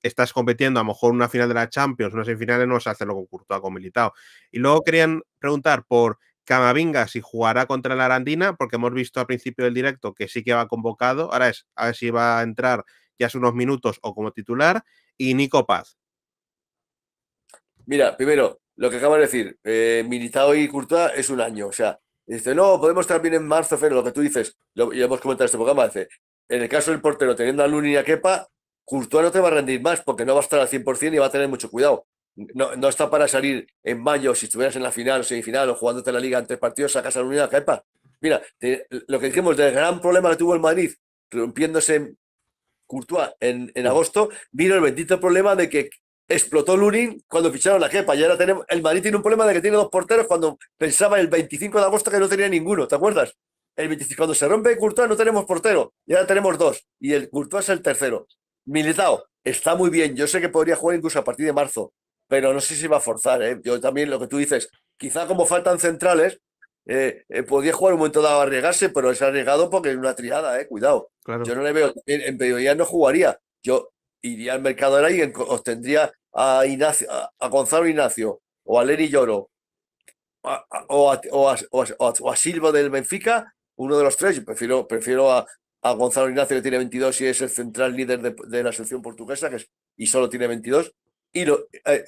Speaker 2: estás compitiendo a lo mejor una final de la Champions, unas semifinales, no se hace lo con Courtois, con Militao. Y luego querían preguntar por Camavinga si jugará contra la Arandina, porque hemos visto al principio del directo que sí que va convocado, ahora es a ver si va a entrar ya hace unos minutos o como titular, y Nico Paz.
Speaker 1: Mira, primero, lo que acabo de decir, eh, Militao y Curta es un año, o sea, dice, no, podemos estar bien en marzo, pero lo que tú dices, lo, hemos comentado este programa, dice, en el caso del portero, teniendo a Luni y a Kepa, Courtois no te va a rendir más porque no va a estar al 100% y va a tener mucho cuidado. No, está para salir en mayo, si estuvieras en la final o semifinal o jugándote la liga tres partidos, sacas a Luni y a Kepa. Mira, lo que dijimos del gran problema que tuvo el Madrid, rompiéndose Courtois en, en agosto, vino el bendito problema de que explotó Lunin cuando ficharon la Jepa Y ahora tenemos, el Madrid tiene un problema de que tiene dos porteros cuando pensaba el 25 de agosto que no tenía ninguno, ¿te acuerdas? El 25, cuando se rompe Courtois no tenemos portero, y ahora tenemos dos, y el Courtois es el tercero. Militao, está muy bien, yo sé que podría jugar incluso a partir de marzo, pero no sé si va a forzar, ¿eh? Yo también lo que tú dices, quizá como faltan centrales, eh, eh, podría jugar un momento dado a arriesgarse, pero es arriesgado porque es una triada, eh, cuidado. Yo no le veo, en, en, no jugaría. Yo iría al mercado de y obtendría a, Ignacio, a Gonzalo Ignacio o a Lenny Lloro o, a, Silva del Benfica, uno de los tres, prefiero, prefiero a, Gonzalo Ignacio que tiene 22 y es el central líder de, la selección portuguesa que es, y solo tiene 22. Y lo, eh,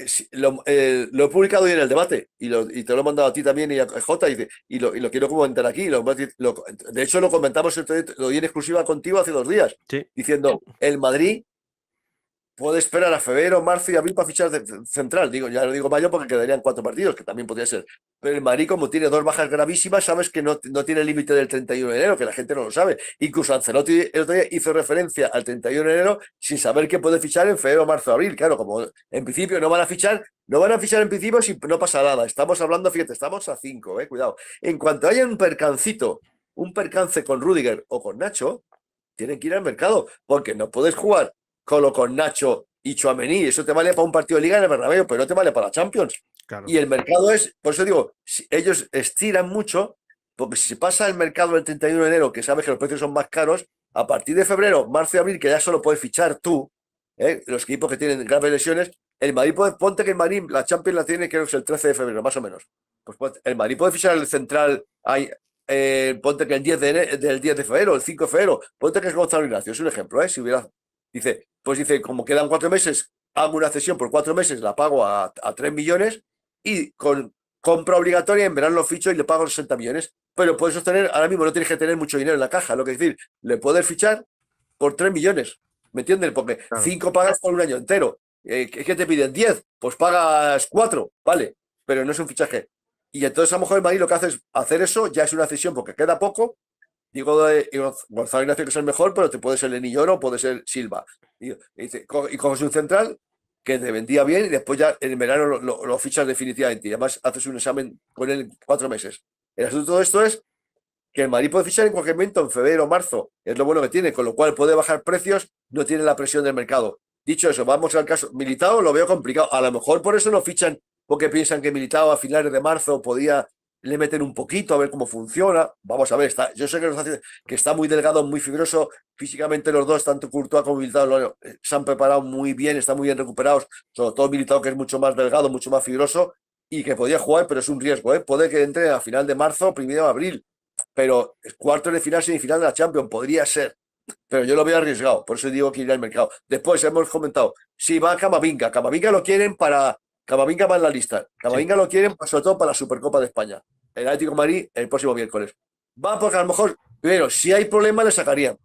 Speaker 1: eh, lo, he publicado hoy en el debate y, te lo he mandado a ti también y a Jota y, lo, quiero comentar aquí. de hecho, lo comentamos di en exclusiva contigo hace dos días, diciendo el Madrid puede esperar a febrero, marzo y abril para fichar central. Digo, ya lo digo mayo porque quedarían cuatro partidos, que también podría ser. Pero el marí, como tiene dos bajas gravísimas, sabes que no, tiene límite del 31 de enero, que la gente no lo sabe. Incluso Ancelotti el otro día hizo referencia al 31 de enero sin saber que puede fichar en febrero, marzo, abril. Claro, como en principio no van a fichar, no van a fichar en principio si no pasa nada. Estamos hablando, fíjate, estamos a cinco, eh, cuidado. En cuanto haya un percancito, un percance con Rudiger o con Nacho, tienen que ir al mercado, porque no puedes jugar Colo con Nacho y Chuamení. Eso te vale para un partido de liga en el Bernabéu, pero no te vale para la Champions. Y el mercado es, por eso digo, ellos estiran mucho, porque si se pasa el mercado el 31 de enero, que sabes que los precios son más caros, a partir de febrero, marzo y abril, que ya solo puedes fichar tú, ¿eh? los equipos que tienen graves lesiones, el Madrid puede, ponte que el Madrid, la Champions la tiene, creo que es el 13 de febrero, más o menos. Pues el Madrid puede fichar el central, hay, eh, ponte que el 10 de, del 10 de febrero, el 5 de febrero, ponte que es Gonzalo Ignacio, es un ejemplo, ¿eh? si hubiera Dice, pues dice, como quedan cuatro meses, hago una cesión por cuatro meses, la pago a, tres millones y con compra obligatoria en verano lo ficho y le pago 60 millones. Pero puedes sostener, ahora mismo no tienes que tener mucho dinero en la caja, lo que es decir, le puedes fichar por tres millones, ¿me entiendes? Porque cinco pagas por un año entero. es eh, ¿Qué te piden? Diez, pues pagas cuatro, vale, pero no es un fichaje. Y entonces a lo mejor el Madrid lo que hace es hacer eso, ya es una cesión porque queda poco, digo Gonzalo Ignacio que es el mejor, pero te puede ser o puede ser Silva. Y, coges un central que te vendía bien y después ya en verano lo, fichas definitivamente. Y además haces un examen con él en cuatro meses. El asunto de esto es que el Madrid puede fichar en cualquier momento, en febrero o marzo. Es lo bueno que tiene, con lo cual puede bajar precios, no tiene la presión del mercado. Dicho eso, vamos al caso. Militado lo veo complicado. A lo mejor por eso no fichan, porque piensan que Militado a finales de marzo podía le meten un poquito a ver cómo funciona. Vamos a ver, yo sé que, que está muy delgado, muy fibroso. Físicamente los dos, tanto Courtois como Militao, eh, se han preparado muy bien, están muy bien recuperados. Sobre todo militado que es mucho más delgado, mucho más fibroso y que podía jugar, pero es un riesgo. ¿eh? Puede que entre a final de marzo, primero de abril, pero cuarto de final, semifinal de la Champions, podría ser. Pero yo lo había arriesgado, por eso digo que iría al mercado. Después hemos comentado, si va a Camavinga, Camavinga lo quieren para Camavinga va en la lista. Camavinga lo quieren, pues, sobre todo para la Supercopa de España. El Atlético Madrid el próximo miércoles. Va porque a lo mejor, primero, si hay problema, le sacarían.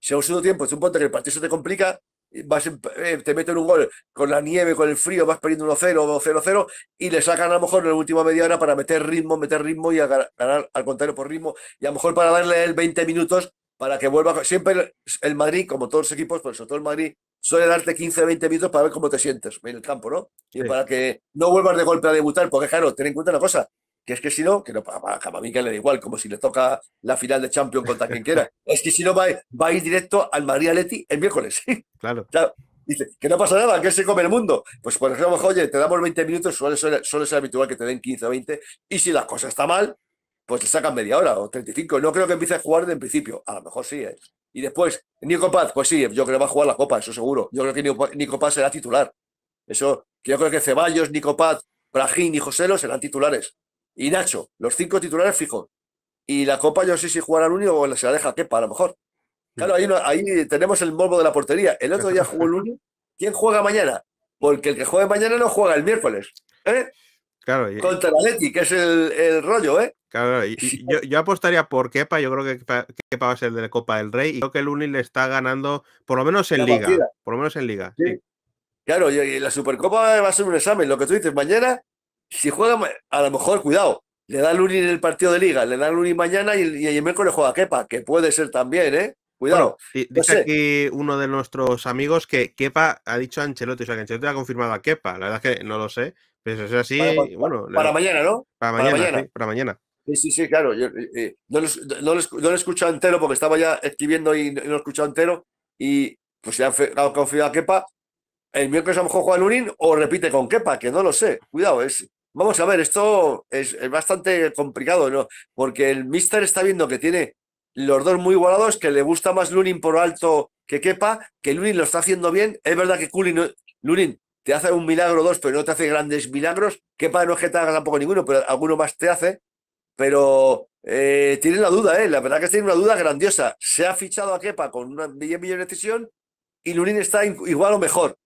Speaker 1: Si a un segundo tiempo es un punto que el partido se te complica, vas, eh, te meten un gol con la nieve, con el frío, vas perdiendo 1-0 o 0-0 y le sacan a lo mejor en la última media hora para meter ritmo, meter ritmo y ganar al contrario por ritmo. Y a lo mejor para darle el 20 minutos para que vuelva. Siempre el Madrid, como todos los equipos, por pues, sobre todo el Madrid, suele darte 15, o 20 minutos para ver cómo te sientes en el campo, ¿no? Y para que no vuelvas de golpe a debutar, porque claro, ten en cuenta una cosa, que es que si no, que no, para, mí que le da igual, como si le toca la final de Champions contra quien quiera, es que si no va, va a ir directo al María Leti el miércoles. claro. claro. Dice, que no pasa nada, que se come el mundo. Pues por ejemplo, oye, te damos 20 minutos, suele ser, habitual que te den 15 o 20, y si la cosa está mal, pues te sacan media hora o 35. No creo que empiece a jugar de en principio. A lo mejor sí, es... ¿eh? Y después, Nico Paz, pues sí, yo creo que va a jugar la Copa, eso seguro. Yo creo que Nico Paz será titular. Eso, yo creo que Ceballos, Nico Paz, Brajín y Joselo serán titulares. Y Nacho, los cinco titulares fijos. Y la Copa, yo no sé si jugará el único, o se la deja Kepa, a lo mejor. Claro, ahí, ahí tenemos el morbo de la portería. El otro día jugó el único. ¿Quién juega mañana? Porque el que juegue mañana no juega el miércoles. ¿eh?
Speaker 2: Contra
Speaker 1: la Leti, que es el, el rollo, ¿eh?
Speaker 2: Claro, yo, apostaría por Kepa, yo creo que Kepa, va a ser de la Copa del Rey y creo que el Uni le está ganando, por lo menos en Liga. Por lo menos en Liga.
Speaker 1: Claro, y la Supercopa va a ser un examen. Lo que tú dices, mañana, si juega, a lo mejor, cuidado, le da el en el partido de Liga, le da el mañana y, y el le juega Kepa, que puede ser también, ¿eh? Cuidado.
Speaker 2: dice aquí uno de nuestros amigos que Kepa ha dicho a Ancelotti, o sea que Ancelotti ha confirmado a Kepa, la verdad es que no lo sé, pero si es así, para, mañana, ¿no? Para mañana, para mañana.
Speaker 1: Sí, sí, sí, claro. Yo, eh, eh, no, lo, no, he escuchado entero porque estaba ya escribiendo y no lo he escuchado entero. Y pues ya ha confiado a Kepa. El miércoles a lo mejor juega Lunin o repite con Kepa, que no lo sé. Cuidado, es. Vamos a ver, esto es, bastante complicado, ¿no? Porque el Mister está viendo que tiene los dos muy igualados, que le gusta más Lunin por alto que Kepa, que Lunin lo está haciendo bien. Es verdad que Kulin, Lunin te hace un milagro o dos, pero no te hace grandes milagros. Kepa no es que te haga tampoco ninguno, pero alguno más te hace pero eh, tienen la duda, ¿eh? La verdad que tienen una duda grandiosa. Se ha fichado a Kepa con una y de decisión y Lunin está igual o mejor.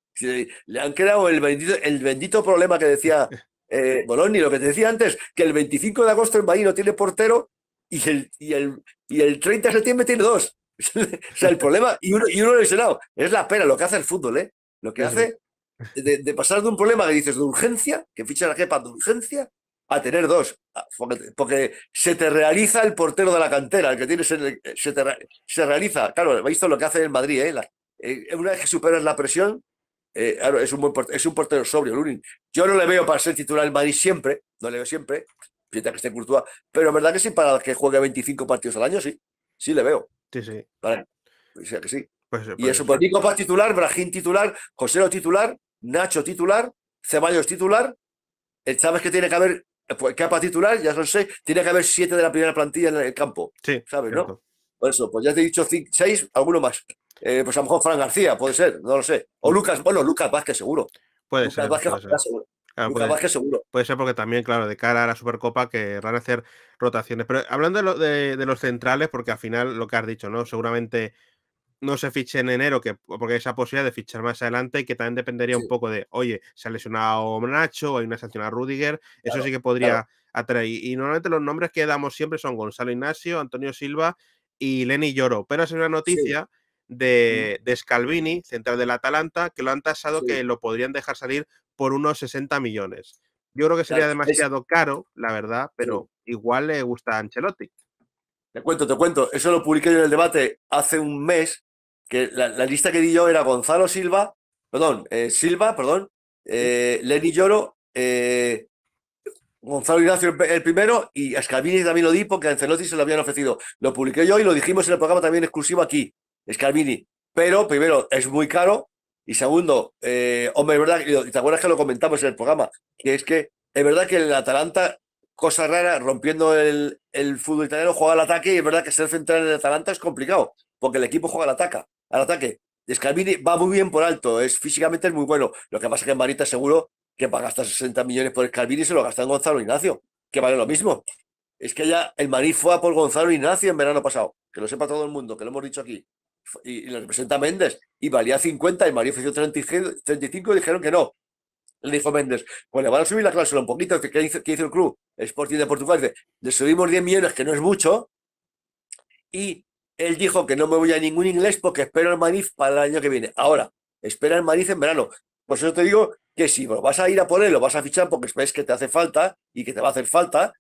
Speaker 1: Le han creado el bendito, el bendito problema que decía eh, Bologna, lo que te decía antes, que el 25 de agosto el Madrid no tiene portero y el, y el, 30 de septiembre tiene dos. o sea, el problema, y uno, y uno lesionado. Es la pena lo que hace el fútbol, ¿eh? Lo que hace de, pasar de un problema que dices de urgencia, que ficha a Kepa de urgencia, a tener dos, porque, se te realiza el portero de la cantera, el que tienes en el, eh, se, realiza, claro, visto lo que hace el Madrid, eh, eh, una vez que superas la presión, es un, portero, es un portero sobrio, Yo no le veo para ser titular el Madrid siempre, no le veo siempre, Fíjate que esté Courtois, pero en verdad que sí, para que juegue 25 partidos al año, sí, sí le veo. Sí, sí. Pues, y pues es pues Nico titular, Brajín titular, O titular, Nacho titular, Ceballos titular, el Chávez que tiene que haber pues, capa titular, ya son seis, tiene que haber siete de la primera plantilla en el campo. Sí, ¿Sabes, no? Por eso, pues ya te he dicho seis, alguno más. Eh, pues a lo mejor Fran García, puede ser, no lo sé. O mm. Lucas, bueno, Lucas Vázquez seguro. Puede ser. Vázquez, Seguro. Ah, puede, Vázquez seguro.
Speaker 2: Puede ser porque también, claro, de cara a la Supercopa que van a hacer rotaciones. Pero hablando de los centrales, porque al final lo que has dicho, ¿no? Seguramente no se fiche en enero, que, porque esa posibilidad de fichar más adelante, y que también dependería un poco de, oye, se ha lesionado Nacho, hay una sanción a Rudiger, eso sí que podría atraer. Y normalmente los nombres que damos siempre son Gonzalo Ignacio, Antonio Silva y Lenny Lloro. Pero es una noticia de, de, Scalvini, central del Atalanta, que lo han tasado que lo podrían dejar salir por unos 60 millones. Yo creo que sería demasiado caro, la verdad, pero igual le gusta a Ancelotti. Te cuento, te cuento. Eso lo publiqué en el debate hace un mes que
Speaker 1: la, lista que di yo era Gonzalo Silva, perdón, eh, Silva, perdón, eh, Lenny Lloro, eh, Gonzalo Ignacio el primero y a Scalvini también lo di porque a Ancelotti se lo habían ofrecido. Lo publiqué yo y lo dijimos en el programa también exclusivo aquí, Scalvini. Pero primero, es muy caro y segundo, eh, hombre, es verdad, y te acuerdas que lo comentamos en el programa, que es que es verdad que el Atalanta cosa rara, rompiendo el, el, fútbol italiano, juega al ataque y es verdad que ser central en Atalanta es complicado, porque el equipo juega al ataque al ataque. Scalvini va muy bien por alto, es físicamente es muy bueno. Lo que pasa es que en Marita seguro que va a gastar 60 millones por Scalvini se lo gasta en Gonzalo Ignacio, que vale lo mismo. Es que ya el marito fue a por Gonzalo Ignacio en verano pasado, que lo sepa todo el mundo, que lo hemos dicho aquí. Y, lo representa Méndez, y valía 50, el marito ofreció 35 y dijeron que no. Le dijo Méndez, pues le van a subir la cláusula un poquito, que hizo, qué el club? Sporting de Portugal le subimos 10 millones, que no es mucho, y él dijo que no me voy a ningún inglés porque espero el Madrid para el año que viene. Ahora, espera el Madrid en verano. Por eso te digo que si vas a ir a por lo vas a fichar porque sabes que te hace falta y que te va a hacer falta,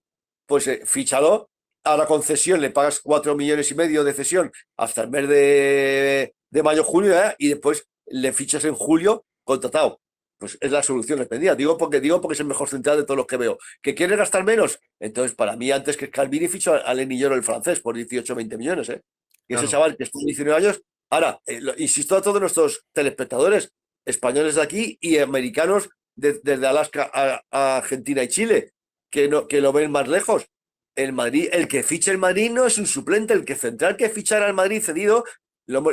Speaker 1: pues eh, fichalo A la concesión le pagas cuatro millones y medio de cesión hasta el mes de, mayo, junio, ¿eh? y después le fichas en julio contratado. Pues es la solución dependía. Digo porque, digo porque es el mejor central de todos los que veo. ¿Que quiere gastar menos? Entonces, para mí, antes que Calvini ficho a Lenny Lloro, el francés, por 18 20 millones, ¿eh? Y ese chaval que estuvo 19 años, ahora, eh, insisto a todos nuestros telespectadores españoles de aquí y americanos desde Alaska a, Argentina y Chile, que, que lo ven más lejos. El, Madrid, el que ficha el Madrid no es un suplente, el que central que fichara al Madrid cedido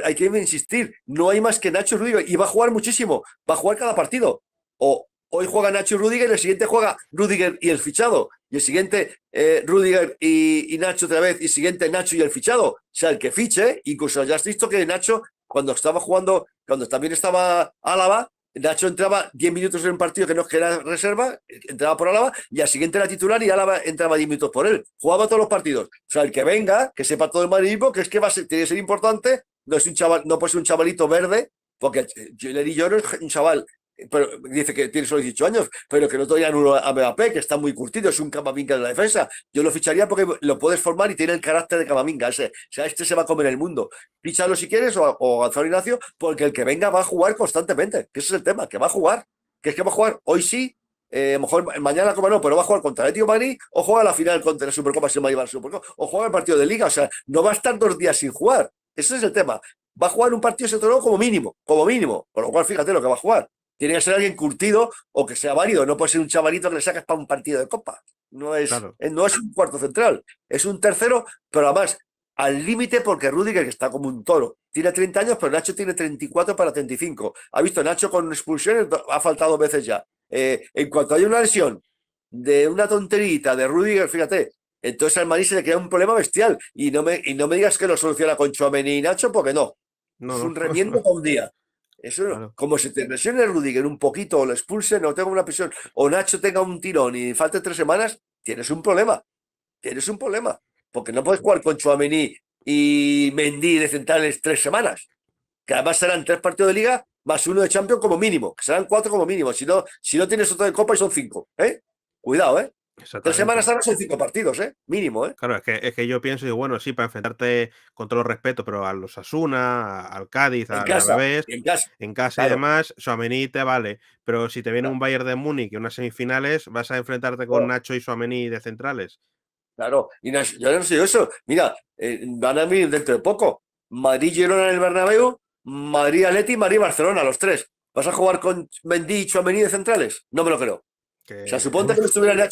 Speaker 1: hay que insistir, no hay más que Nacho Ruiz y va a jugar muchísimo, va a jugar cada partido. O hoy juega Nacho y Rudiger, el siguiente juega Rudiger y el fichado, y el siguiente eh, Rudiger y, Nacho otra vez, y el siguiente Nacho y el fichado. O sea, el que fiche, incluso ya has visto que Nacho, cuando estaba jugando, cuando también estaba Álava, Nacho entraba 10 minutos en un partido que no era reserva, entraba por Álava, y al siguiente era titular y Álava entraba 10 minutos por él. Jugaba todos los partidos. O sea, el que venga, que sepa todo el madridismo, que es que va a ser, tiene que ser importante, no, es un chaval, no puede ser un chavalito verde, porque eh, le y yo no es un chaval pero dice que tiene solo 18 años, pero que no todavía uno a Mbappé, que está muy curtido, es un camaminga de la defensa. Yo lo ficharía porque lo puedes formar y tiene el carácter de camaminga o sea, este se va a comer el mundo. Píchalo si quieres o, Gonzalo Ignacio, porque el que venga va a jugar constantemente, que ese es el tema, que va a jugar. Que es que va a jugar hoy sí, eh, mejor mañana como no, pero va a jugar contra el o juega la final contra la Supercopa si va a llevar la Supercopa o juega el partido de Liga, o sea, no va a estar dos días sin jugar. Ese es el tema. Va a jugar un partido ese como mínimo, como mínimo, con lo cual fíjate lo que va a jugar. Tiene que ser alguien curtido o que sea válido. No puede ser un chavalito que le sacas para un partido de copa. No es, eh, no es un cuarto central. Es un tercero, pero además al límite porque Rudiger, que está como un toro, tiene 30 años, pero Nacho tiene 34 para 35. Ha visto Nacho con expulsiones, ha faltado veces ya. Eh, en cuanto hay una lesión de una tonterita de Rudiger, fíjate, entonces al Madrid se le crea un problema bestial. Y no me, y no me digas que lo soluciona con Chomeni y Nacho, porque no.
Speaker 2: no es un remiendo
Speaker 1: para un día. Eso no. Como se te lesione en un poquito, o lo expulsen, o tenga una presión, o Nacho tenga un tirón y falte tres semanas, tienes un problema. Tienes un problema. Porque no puedes jugar con Chuamení y Mendy de centrales tres semanas. Que además serán tres partidos de liga más uno de Champions como mínimo. Que serán cuatro como mínimo. Si no, si no tienes otro de Copa y son cinco. ¿eh? Cuidado, ¿eh? Tres semanas ahora son cinco partidos, ¿eh? Mínimo,
Speaker 2: ¿eh? Claro, es que, es que yo pienso, y bueno, sí, para enfrentarte con todo el respeto, pero a los Asuna, al Cádiz, al vez, en casa, en casa y demás, Suamení te vale. Pero si te viene un Bayern de Múnich Y unas semifinales, vas a enfrentarte con Nacho y Suamení de centrales.
Speaker 1: Claro, y yo no sé eso. Mira, eh, van a venir dentro de poco. Madrid Girona en el Bernabéu, Madrid y Madrid Barcelona, los tres. ¿Vas a jugar con Mendy y Suamení de centrales? No me lo creo.
Speaker 2: O sea, que no
Speaker 1: estuviera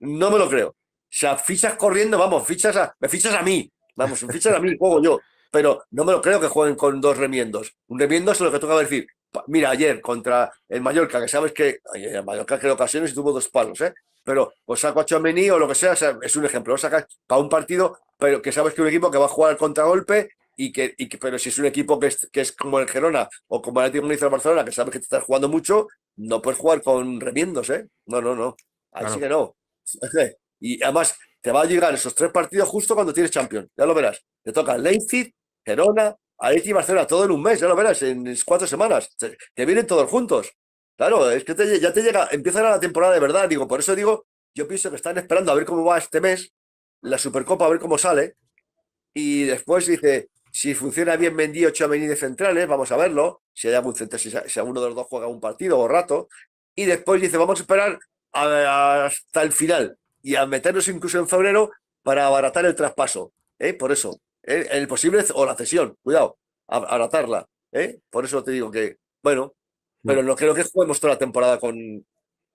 Speaker 1: no me lo creo. O sea, fichas corriendo, vamos, fichas a, me fichas a mí, vamos, fichas a mí, juego yo. Pero no me lo creo que jueguen con dos remiendos. Un remiendo es lo que toca decir. Mira, ayer contra el Mallorca, que sabes que ayer, el Mallorca creo ocasiones tuvo dos palos, ¿eh? Pero o saco a o lo que sea, es un ejemplo. Lo sacas para un partido, pero que sabes que un equipo que va a jugar al contragolpe y que, pero si es un equipo que es, que es como el Gerona o como el Atlético de Barcelona, que sabes que te estás jugando mucho, no puedes jugar con remiendos, ¿eh? No, no, no. Así que no. y además, te va a llegar esos tres partidos justo cuando tienes Champions. Ya lo verás. Te toca Leipzig, Gerona, a y Barcelona, todo en un mes, ya lo verás, en cuatro semanas. Te, vienen todos juntos. Claro, es que ya te llega, empieza la temporada de verdad, digo, por eso digo, yo pienso que están esperando a ver cómo va este mes, la Supercopa, a ver cómo sale, y después dice, si funciona bien vendí ocho avenidas centrales, vamos a verlo. Si, hay algún centro, si, alguno de los dos juega un partido o rato. Y después dice, vamos a esperar hasta el final y a meternos incluso en febrero para abaratar el traspaso. ¿eh? Por eso, ¿eh? el posible o la cesión, cuidado, abaratarla. ¿eh? Por eso te digo que, bueno, pero no creo que juguemos toda la temporada con,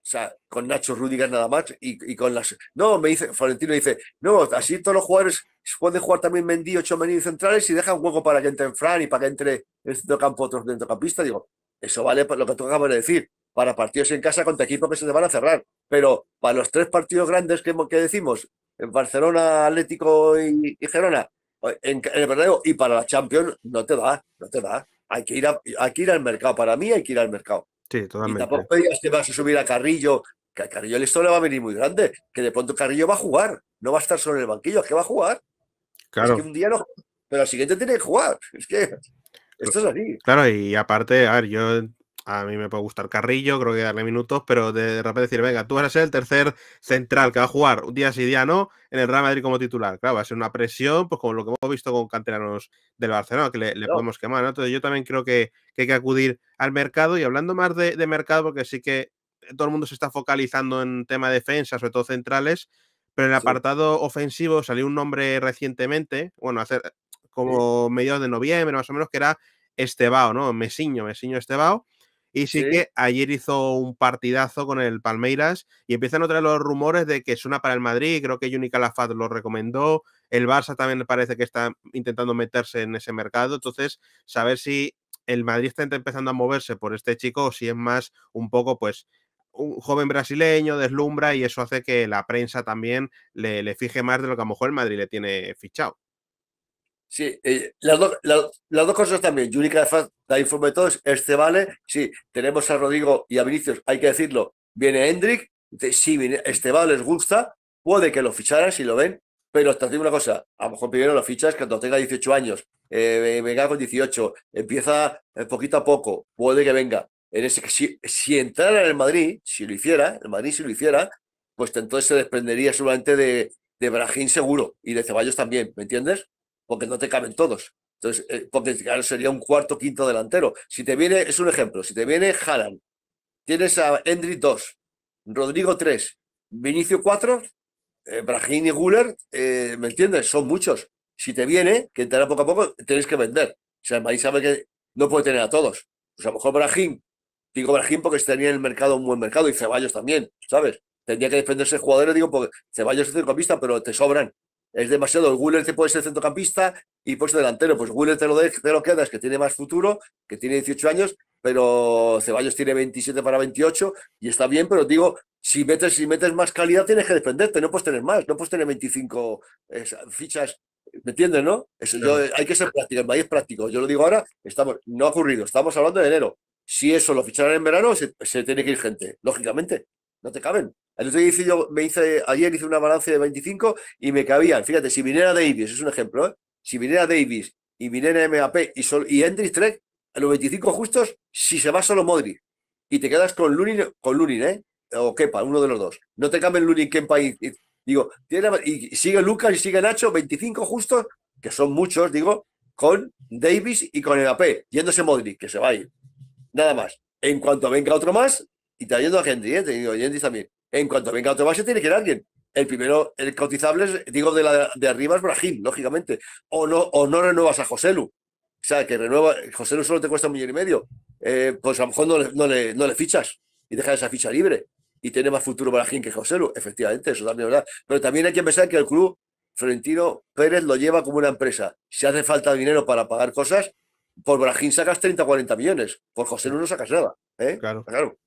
Speaker 1: o sea, con Nacho Rudiger nada más y, con las... No, me dice, Florentino dice, no, así todos los jugadores pueden jugar también Mendy, ocho Mendy centrales y dejan hueco para que en Fran y para que entre el centrocampo otros centrocampistas. Digo, eso vale lo que tú acabas de decir, para partidos en casa contra equipos que se te van a cerrar. Pero para los tres partidos grandes que, que decimos, en Barcelona, Atlético y, Gerona, en, el verdadero, y para la Champions, no te da, no te da. Hay que, ir hay que ir al mercado. Para mí hay que ir al mercado. Sí, totalmente. Y tampoco digas que vas a subir a Carrillo, que a Carrillo esto le va a venir muy grande, que de pronto Carrillo va a jugar, no va a estar solo en el banquillo, es que va a jugar. Claro. un día no, pero al siguiente tiene que jugar. Es que pues, esto es así.
Speaker 2: Claro, y aparte, a ver, yo a mí me puede gustar Carrillo, creo que darle minutos, pero de repente decir, venga, tú vas a ser el tercer central que va a jugar un día sí, día no, en el Real Madrid como titular. Claro, va a ser una presión, pues como lo que hemos visto con canteranos del Barcelona, que le, podemos quemar. ¿no? Entonces yo también creo que, hay que acudir al mercado y hablando más de, mercado, porque sí que eh, todo el mundo se está focalizando en tema de defensa, sobre todo centrales, pero en el apartado ofensivo salió un nombre recientemente, bueno, hace eh, como mediados de noviembre más o menos, que era Estebao, ¿no? Mesiño, Mesiño Estebao, y sí, que ayer hizo un partidazo con el Palmeiras y empiezan a vez los rumores de que suena para el Madrid, creo que Juni Calafat lo recomendó, el Barça también parece que está intentando meterse en ese mercado, entonces saber si el Madrid está empezando a moverse por este chico o si es más un poco pues un joven brasileño deslumbra y eso hace que la prensa también le, le, fije más de lo que a lo mejor el Madrid le tiene fichado.
Speaker 1: Sí, eh, las, las, dos cosas también. Yurika da informe de todos, este vale. Sí, tenemos a Rodrigo y a Vinicius, hay que decirlo. Viene Hendrik, si este vale les gusta, puede que lo ficharan si lo ven, pero te digo una cosa, a lo mejor primero lo fichas cuando tenga 18 años, eh, venga con 18, empieza eh, poquito a poco, puede que venga. En ese, si, si entrara en el Madrid, si lo hiciera, el Madrid si lo hiciera, pues entonces se desprendería solamente de, de Brajín seguro y de Ceballos también, ¿me entiendes? porque no te caben todos. Entonces, eh, porque claro, sería un cuarto, quinto delantero. Si te viene, es un ejemplo, si te viene Haaland, tienes a Endri 2, Rodrigo 3, Vinicio 4, eh, Brahim y Guller, eh, ¿me entiendes? Son muchos. Si te viene, que entrará poco a poco, tienes que vender. O sea, el sabe que no puede tener a todos. Pues a lo mejor Brahim, digo Brahim porque tenía en el mercado un buen mercado y Ceballos también, ¿sabes? Tendría que defenderse jugadores, digo, porque Ceballos es copista, pero te sobran es demasiado. Guller te puede ser centrocampista y puesto delantero. Pues Guller te lo, de, te lo quedas, que tiene más futuro, que tiene 18 años, pero Ceballos tiene 27 para 28 y está bien, pero digo, si metes, si metes más calidad tienes que defenderte, no puedes tener más, no puedes tener 25 fichas. ¿Me entiendes, no? hay que ser práctico, el práctico. Yo lo digo ahora, estamos, no ha ocurrido, estamos hablando de enero. Si eso lo ficharan en verano, se tiene que ir gente, lógicamente, no te caben yo, me hice, ayer hice una balance de 25 y me cabían, fíjate, si viniera Davis, es un ejemplo, ¿eh? si viniera Davis y viniera MAP y, sol, y Trek, a los 25 justos, si se va solo Modric y te quedas con Lunin, con Lunin, ¿eh? O Kepa, uno de los dos. No te cambien Lunin, Kepa y, digo, y sigue Lucas y sigue Nacho, 25 justos, que son muchos, digo, con Davis y con MAP, yéndose Modric, que se va a ir. Nada más. En cuanto venga otro más, y te trayendo a Henry, ¿eh? Te digo, Hendrix también. En cuanto venga otro base, tiene que ir alguien. El primero, el cotizable, digo, de, la, de arriba es Brahim, lógicamente. O no, o no renuevas a Joselu. O sea, que renueva, Joselu solo te cuesta un millón y medio. Eh, pues a lo mejor no le, fichas y dejas esa ficha libre. Y tiene más futuro Brahim que Joselu. Efectivamente, eso también es verdad. Pero también hay que pensar que el club, Florentino Pérez, lo lleva como una empresa. Si hace falta dinero para pagar cosas, por Brahim sacas 30 40 millones. Por Joselu no sacas nada. ¿eh? Claro. Claro.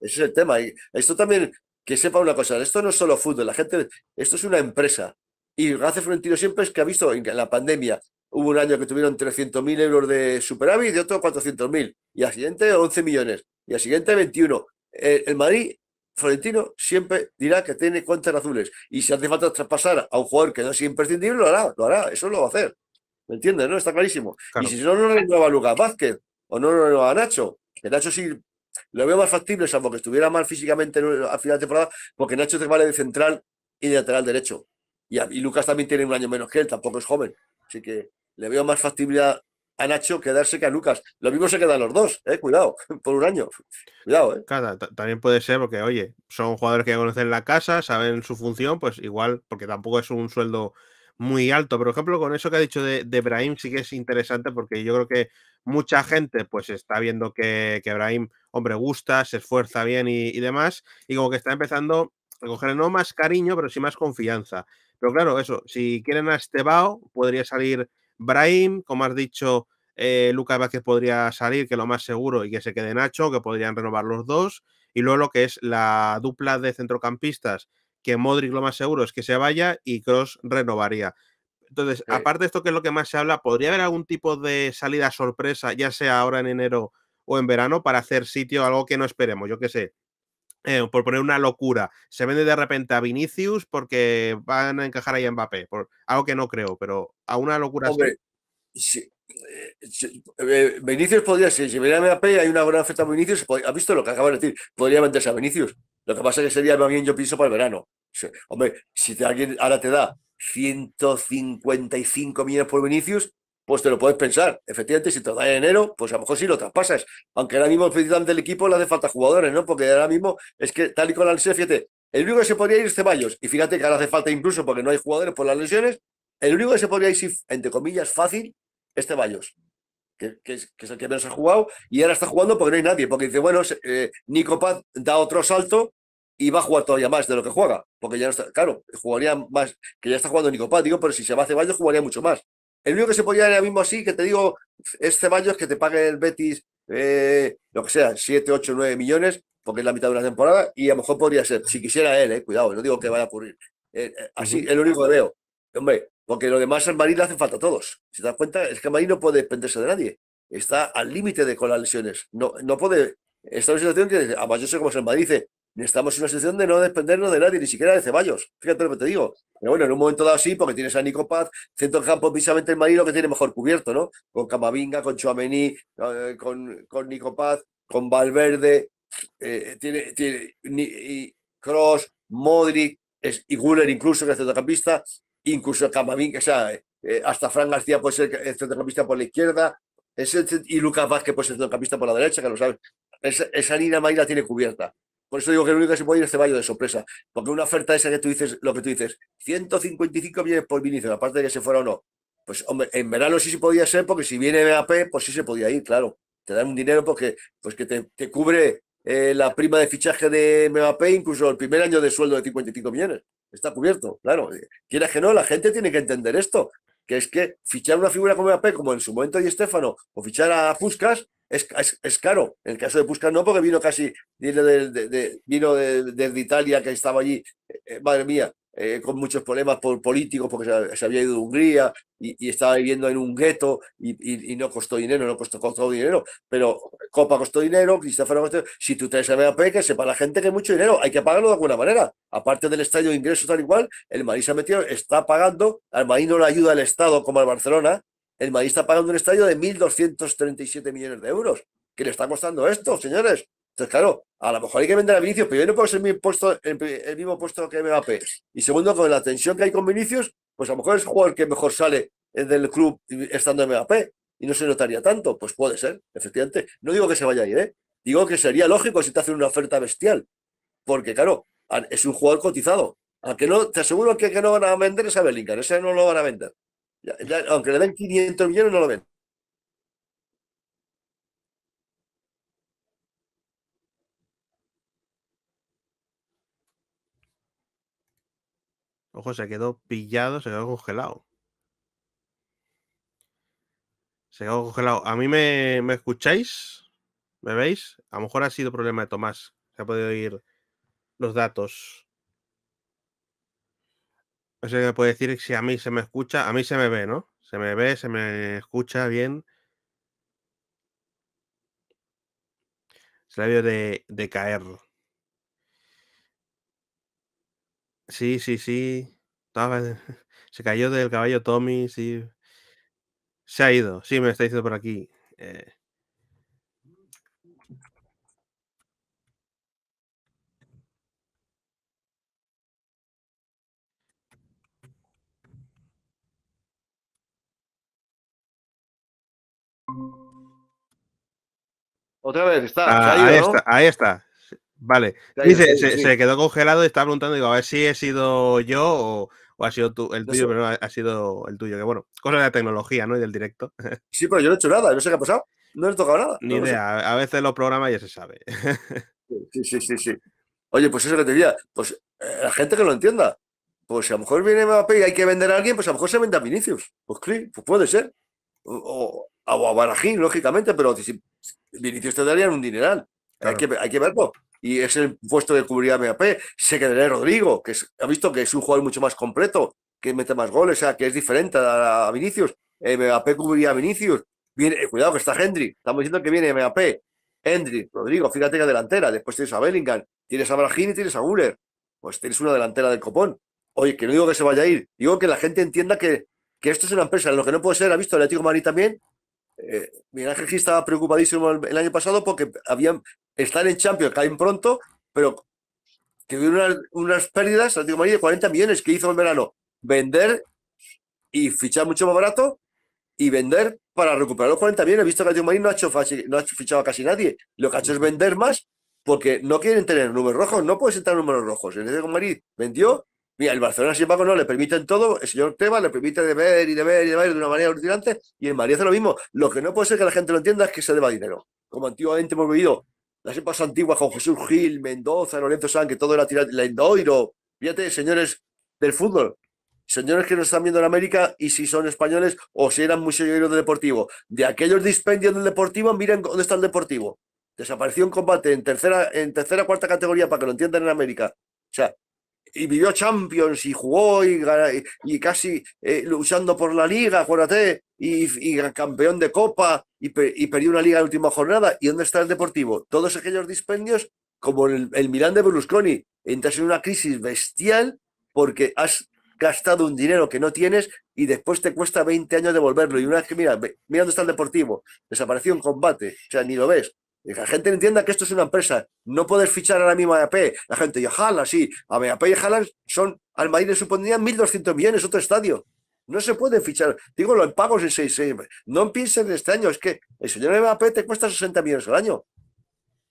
Speaker 1: Ese es el tema. Y esto también que sepa una cosa, esto no es solo fútbol, la gente, esto es una empresa. Y lo hace Florentino siempre es que ha visto en la pandemia, hubo un año que tuvieron 300.000 euros de superávit y otro 400.000, y al siguiente 11 millones, y al siguiente 21. El, Madrid, Florentino, siempre dirá que tiene cuentas azules, y si hace falta traspasar a un jugador que no es imprescindible, lo hará, lo hará, eso lo va a hacer. ¿Me entiendes? ¿No? Está clarísimo. Y si no, no renueva Lucas Vázquez, o no renueva Nacho, que Nacho sí lo veo más factible, salvo que estuviera mal físicamente a final de temporada, porque Nacho te vale de central y de lateral derecho. Y, Lucas también tiene un año menos que él, tampoco es joven. Así que le veo más factibilidad a Nacho quedarse que a Lucas. Lo mismo se quedan los dos, eh, cuidado, por un año.
Speaker 2: Cuidado, eh. también puede ser porque, oye, son jugadores que conocen la casa, saben su función, pues igual, porque tampoco es un sueldo muy alto. Por ejemplo, con eso que ha dicho de, de Brahim sí que es interesante porque yo creo que mucha gente pues está viendo que, que Brahim, hombre, gusta, se esfuerza bien y, demás, y como que está empezando a coger no más cariño, pero sí más confianza. Pero claro, eso, si quieren a Estebao, podría salir Brahim, como has dicho, eh, Lucas Vázquez podría salir, que lo más seguro, y que se quede Nacho, que podrían renovar los dos. Y luego lo que es la dupla de centrocampistas que Modric lo más seguro es que se vaya y Cross renovaría. Entonces, aparte de esto que es lo que más se habla, ¿podría haber algún tipo de salida sorpresa, ya sea ahora en enero o en verano, para hacer sitio algo que no esperemos? Yo qué sé, eh, por poner una locura, se vende de repente a Vinicius porque van a encajar ahí a Mbappé, algo que no creo, pero a una locura. Eh,
Speaker 1: eh, Vinicius podría ser, si viene a Mbappé hay una gran oferta a Vinicius, pues, ha visto lo que acaba de decir, podría venderse a Vinicius, lo que pasa es que sería más bien, yo pienso, para el verano. Hombre, si alguien ahora te da 155 millones por Vinicius, pues te lo puedes pensar. Efectivamente, si te da en enero, pues a lo mejor sí lo traspasas. Aunque ahora mismo el del equipo le hace falta jugadores, ¿no? Porque ahora mismo es que tal y como la lesión, fíjate, el único que se podría ir es Ceballos. Y fíjate que ahora hace falta incluso porque no hay jugadores por las lesiones. El único que se podría ir, entre comillas, fácil es Ceballos que, es, el que menos ha jugado, y ahora está jugando porque no hay nadie, porque dice, bueno, eh, Nico Paz da otro salto y va a jugar todavía más de lo que juega, porque ya no está, claro, jugaría más, que ya está jugando Nico Paz, digo, pero si se va a Ceballos jugaría mucho más. El único que se podría ahora mismo así, que te digo, es Ceballos que te pague el Betis, eh, lo que sea, 7, 8, 9 millones, porque es la mitad de una temporada, y a lo mejor podría ser, si quisiera él, eh, cuidado, no digo que vaya a ocurrir. Eh, así, el único que veo. Hombre, porque lo demás al Madrid le hace falta a todos. Si te das cuenta, es que el Madrid no puede dependerse de nadie. Está al límite de con las lesiones. No, no puede. Está en una situación que, además, yo sé cómo es el Madrid, estamos en una situación de no dependernos de nadie, ni siquiera de Ceballos. Fíjate lo que te digo. Pero bueno, en un momento dado sí, porque tienes a Nico Paz, centro campo, precisamente el Madrid lo que tiene mejor cubierto, ¿no? Con Camavinga, con Chuamení, eh, con, con con Valverde, eh, tiene, y Cross, Modric, y Guller incluso, que es centrocampista, incluso Camavinga, o sea, eh, hasta Fran García puede ser el centrocampista por la izquierda, y Lucas Vázquez puede ser el centrocampista por la derecha, que lo sabes. Esa, esa línea Mayra tiene cubierta. Por eso digo que lo único que se puede ir es Ceballos de sorpresa. Porque una oferta esa que tú dices, lo que tú dices, 155 millones por Vinicius, aparte de que se fuera o no. Pues hombre, en verano sí se podía ser, porque si viene MAP, pues sí se podía ir, claro. Te dan un dinero porque pues que te, cubre eh, la prima de fichaje de MAP, incluso el primer año de sueldo de 55 millones está cubierto. Claro, eh, Quiera que no, la gente tiene que entender esto, que es que fichar una figura como AP, como en su momento y Estefano, o fichar a Puskas, es, caro. En el caso de Puskas no, porque vino casi, vino de, Italia, que estaba allí, eh, eh, madre mía, eh, con muchos problemas por políticos porque se, había ido de Hungría y, estaba viviendo en un gueto y, no costó dinero, no costó, dinero, pero Copa costó dinero, Cristófano costó Si tú traes a BAP, que sepa la gente que mucho dinero, hay que pagarlo de alguna manera. Aparte del estadio de ingresos tal igual, el Madrid se ha metido, está pagando, al Madrid no le ayuda el Estado como al Barcelona, el Madrid está pagando un estadio de 1.237 millones de euros. ¿qué le está costando esto, señores? Entonces, claro, a lo mejor hay que vender a Vinicius. pero yo no puedo ser puesto, el, mismo puesto que Mbappé. Y segundo, con la tensión que hay con Vinicius, pues a lo mejor es el jugador que mejor sale del club estando en Mbappé. Y no se notaría tanto. Pues puede ser, efectivamente. No digo que se vaya a ir, ¿eh? Digo que sería lógico si te hacen una oferta bestial. Porque, claro, es un jugador cotizado. Aunque no, te aseguro que, no van a vender esa a Ese no lo van a vender. aunque le den 500 millones, no lo venden.
Speaker 2: se quedó pillado, se quedó congelado. Se quedó congelado. ¿A mí me, me escucháis? ¿Me veis? A lo mejor ha sido problema de Tomás. Se ha podido ir los datos. no sé qué me puede decir si a mí se me escucha, a mí se me ve, ¿no? Se me ve, se me escucha bien. Se la de, de caer. Sí, sí, sí. Eh, se cayó del caballo Tommy, sí. Se ha ido, sí, me está diciendo por aquí. Eh.
Speaker 1: Otra vez está, ah, ahí está,
Speaker 2: ahí está. Vale. Dice, se, quedó congelado y estaba preguntando, digo, a ver si he sido yo o, ha sido tú, el tuyo, pero no, ha sido el tuyo. Que bueno, cosa de la tecnología, ¿no? Y del directo.
Speaker 1: Sí, pero yo no he hecho nada, no sé qué ha pasado. No he tocado nada. Ni idea,
Speaker 2: a veces los programas ya se sabe.
Speaker 1: Sí, sí, sí, sí. Oye, pues eso que te diría, pues eh, la gente que lo entienda. Pues a lo mejor viene Mbappé y hay que vender a alguien, pues a lo mejor se vende a Vinicius. Pues, pues puede ser. O, a Barajín, lógicamente, pero Vinicius te darían un dineral. Hay, que, hay que verlo y es el puesto de cubrir MAP. Se quedaría Rodrigo, que ha visto que es un jugador mucho más completo, que mete más goles, o sea, que es diferente a, Vinicius. Eh, MAP cubriría a Vinicius. Eh, cuidado que está Hendry. Estamos diciendo que viene MAP. Hendry, Rodrigo, fíjate que delantera. Después tienes a Bellingham, tienes a Brahim y tienes a Guller. Pues tienes una delantera del copón. Oye, que no digo que se vaya a ir, digo que la gente entienda que, que esto es una empresa. En lo que no puede ser, ha visto el Atlético Madrid también, eh, Miguel estaba preocupadísimo el, año pasado porque habían, están en Champions, caen pronto, pero que unas, unas pérdidas, Atlético Madrid, de 40 millones que hizo el verano. Vender y fichar mucho más barato y vender para recuperar los 40 millones. He visto que Madrid no ha, hecho, no ha fichado a casi nadie. Lo que ha hecho es vender más porque no quieren tener números rojos. No puedes entrar números rojos. El Atlético Madrid vendió Mira, el Barcelona sin embargo no, le permiten todo, el señor tema le permite de ver y de ver y de ver de una manera alucinante, y en Madrid hace lo mismo. Lo que no puede ser que la gente lo entienda es que se deba dinero. Como antiguamente hemos vivido las épocas antiguas con Jesús Gil, Mendoza, Lorenzo Sánchez, todo era tirar la Indoiro. Fíjate, señores del fútbol, señores que nos están viendo en América y si son españoles o si eran muy seguidores del Deportivo. De aquellos dispendios del Deportivo, miren dónde está el Deportivo. Desapareció en combate en tercera, en tercera, cuarta categoría para que lo entiendan en América. O sea, y vivió Champions y jugó y, casi eh, luchando por la liga, acuérdate, y, y campeón de Copa y, perdió una liga en la última jornada. ¿Y dónde está el Deportivo? Todos aquellos dispendios, como el, el de Berlusconi, entras en una crisis bestial porque has gastado un dinero que no tienes y después te cuesta 20 años devolverlo. Y una vez que mira, mira dónde está el deportivo, desapareció un combate, o sea, ni lo ves. Y que la gente entienda que esto es una empresa. No puedes fichar a la e a AP. La gente, y ojalá, sí. A BAP y Jalan son, al Madrid le 1.200 millones otro estadio. No se puede fichar. Digo, lo pagos en 6, 6. No piensen este año. Es que el señor e te cuesta 60 millones al año.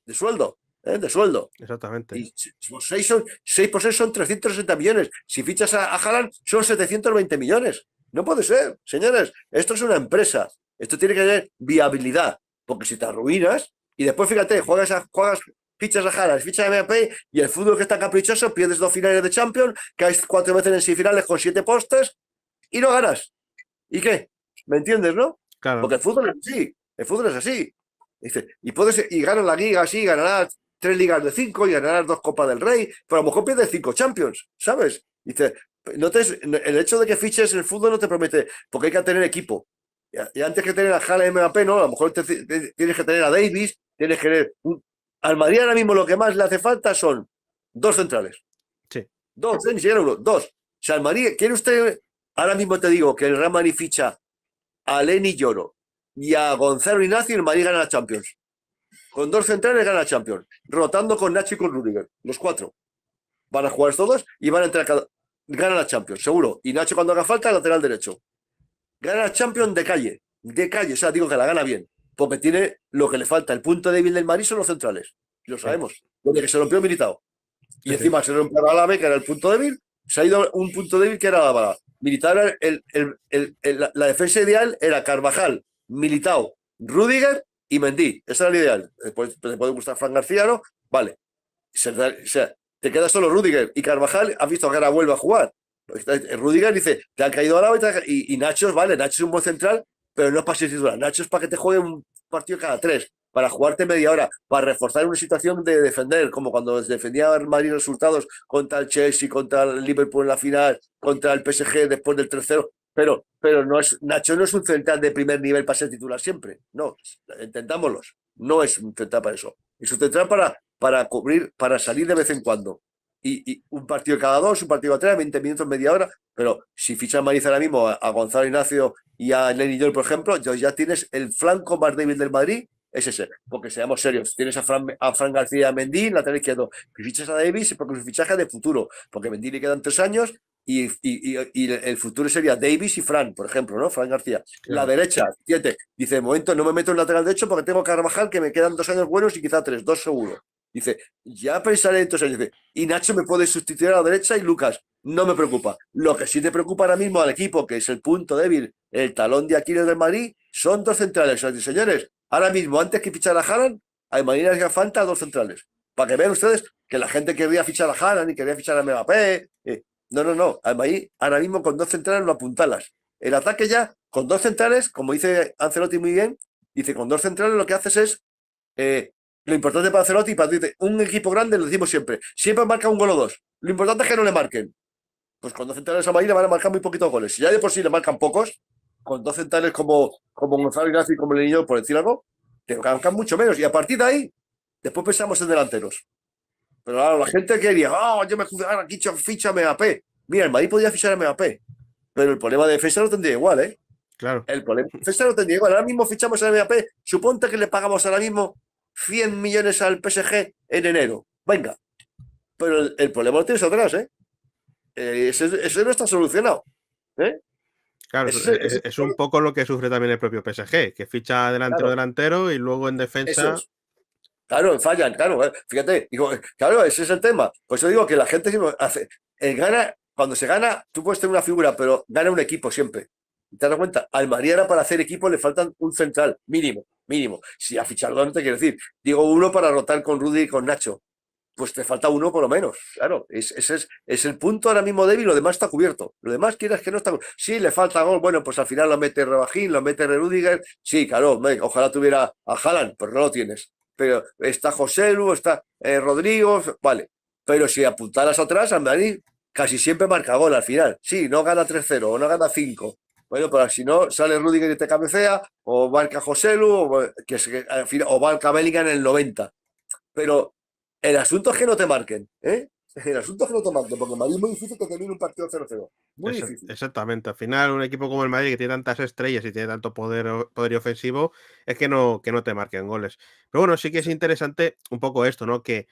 Speaker 1: De sueldo. ¿eh? De sueldo. Exactamente. Y 6, son, seis por 6 son 360 millones. Si fichas a, a son 720 millones. No puede ser, señores. Esto es una empresa. Esto tiene que tener viabilidad. Porque si te arruinas, y después, fíjate, juegas, juegas fichas a Jaras, fichas de y el fútbol que está caprichoso, pierdes dos finales de Champions, caes cuatro veces en semifinales con siete postes y no ganas. ¿Y qué? ¿Me entiendes, no? Porque el fútbol es así, el fútbol es así. Y, dice, y puedes, y ganas la liga así, ganarás tres ligas de cinco y ganarás dos Copas del Rey, pero a lo mejor pierdes cinco Champions, ¿sabes? dice, no el hecho de que fiches el fútbol no te promete, porque hay que tener equipo. Y antes que tener a Jala y MAP, no, a lo mejor tienes que tener a Davis, Tienes que leer. Al Madrid ahora mismo lo que más le hace falta son dos centrales. Sí. Dos, ¿eh? dos. Si al Madrid, ¿quiere usted? Ahora mismo te digo que el Real Madrid ficha a Lenny Lloro y a Gonzalo Ignacio y el Madrid gana la Champions. Con dos centrales gana la Champions, rotando con Nacho y con Rudiger, los cuatro. Van a jugar todos y van a entrar cada. Gana la Champions, seguro. Y Nacho cuando haga falta, lateral derecho. Gana la Champions de calle, de calle, o sea, digo que la gana bien porque tiene lo que le falta. El punto débil del Madrid son los centrales, lo sabemos. Donde que se rompió Militao. Y encima se rompió la Alave, que era el punto débil, se ha ido un punto débil que era la bala. la, defensa ideal era Carvajal, Militao, Rudiger y Mendy. Esa era la ideal. Después te puede gustar Fran García, ¿no? Vale. Se, o sea, te queda solo Rudiger y Carvajal. ha visto que ahora vuelve a jugar. Rudiger dice: Te han caído a y, y Nachos, vale. Nacho es un buen central, pero no es para ser titular. Nacho es para que te juegue un partido cada tres, para jugarte media hora, para reforzar una situación de defender, como cuando defendía el Madrid resultados contra el Chelsea, contra el Liverpool en la final, contra el PSG después del tercero. Pero, pero no es, Nacho no es un central de primer nivel para ser titular siempre. No, entendámoslo. No es un central para eso. Es un central para, para cubrir, para salir de vez en cuando y, un partido cada dos, un partido a tres, 20 minutos, media hora. Pero si fichas Madrid ahora mismo a, Gonzalo Ignacio y a Lenny Yol, por ejemplo, ya tienes el flanco más débil del Madrid, es ese. Porque seamos serios, tienes a Fran, a Fran García Mendy, lateral izquierdo. Si fichas a Davis, es porque su fichaje fichaje de futuro. Porque a Mendy le quedan tres años y, el futuro sería Davis y Fran, por ejemplo, ¿no? Fran García. La derecha, siete. Dice, de momento no me meto en lateral derecho porque tengo que trabajar que me quedan dos años buenos y quizá tres, dos seguro. Dice, ya pensaré entonces. Dice, y Nacho me puede sustituir a la derecha y Lucas, no me preocupa. Lo que sí te preocupa ahora mismo al equipo, que es el punto débil, el talón de Aquiles del Madrid, son dos centrales. sea, señores, ahora mismo, antes que fichar a Haran, hay maneras que falta dos centrales. Para que vean ustedes que la gente quería fichar a Haran y quería fichar a Mbappé. Eh. no, no, no. ahora mismo con dos centrales no apuntalas. El ataque ya, con dos centrales, como dice Ancelotti muy bien, dice, con dos centrales lo que haces es eh, lo importante para Celotti y para un equipo grande lo decimos siempre. Siempre marca un gol o dos. Lo importante es que no le marquen. Pues con dos centrales a Madrid le van a marcar muy poquitos goles. Si ya de por sí le marcan pocos, con dos centrales como, como Gonzalo y como Niño, por decir algo, te marcan mucho menos. Y a partir de ahí, después pensamos en delanteros. Pero la gente quería, oh, ah, yo me juzgar aquí, ficha a Mira, el Madrid podía fichar a MAP, Pero el problema de defensa lo tendría igual, ¿eh? Claro. El problema de defensa lo tendría igual. Ahora mismo fichamos a MAP. Suponte que le pagamos ahora mismo 100 millones al PSG en enero. Venga. Pero el, problema lo tienes atrás, ¿eh? eh ese, no está solucionado. ¿eh?
Speaker 2: Claro, es, un poco lo que sufre también el propio PSG, que ficha delantero delantero y luego en defensa.
Speaker 1: Claro, fallan, claro. Eh. Fíjate, claro, ese es el tema. pues eso digo que la gente hace, el gana, cuando se gana, tú puedes tener una figura, pero gana un equipo siempre. ¿Te das cuenta? Al Mariana para hacer equipo le faltan un central mínimo mínimo. Si a no te quiero decir, digo uno para rotar con Rudy y con Nacho. Pues te falta uno por lo menos, claro. Es, ese es, es, el punto ahora mismo débil, lo demás está cubierto. Lo demás quieras que no está cubierto. Sí, le falta gol, bueno, pues al final lo mete Rebajín, lo mete Rudiger. Sí, claro, ojalá tuviera a Haaland, pero no lo tienes. Pero está José Lu, está eh, Rodrigo, vale. Pero si apuntaras atrás, Madrid casi siempre marca gol al final. Sí, no gana 3-0 o no gana 5, bueno, pero pues si no, sale Rudiger y te cabecea, o marca Joselu, o, eh, que, o marca Bellingham en el 90. Pero el asunto es que no te marquen, ¿eh? El asunto es que no te marquen, porque Madrid es muy difícil que termine un partido 0-0.
Speaker 2: Muy difícil. Exactamente. Al final, un equipo como el Madrid, que tiene tantas estrellas y tiene tanto poder, poder ofensivo, es que no, que no te marquen goles. Pero bueno, sí que es interesante un poco esto, ¿no? Que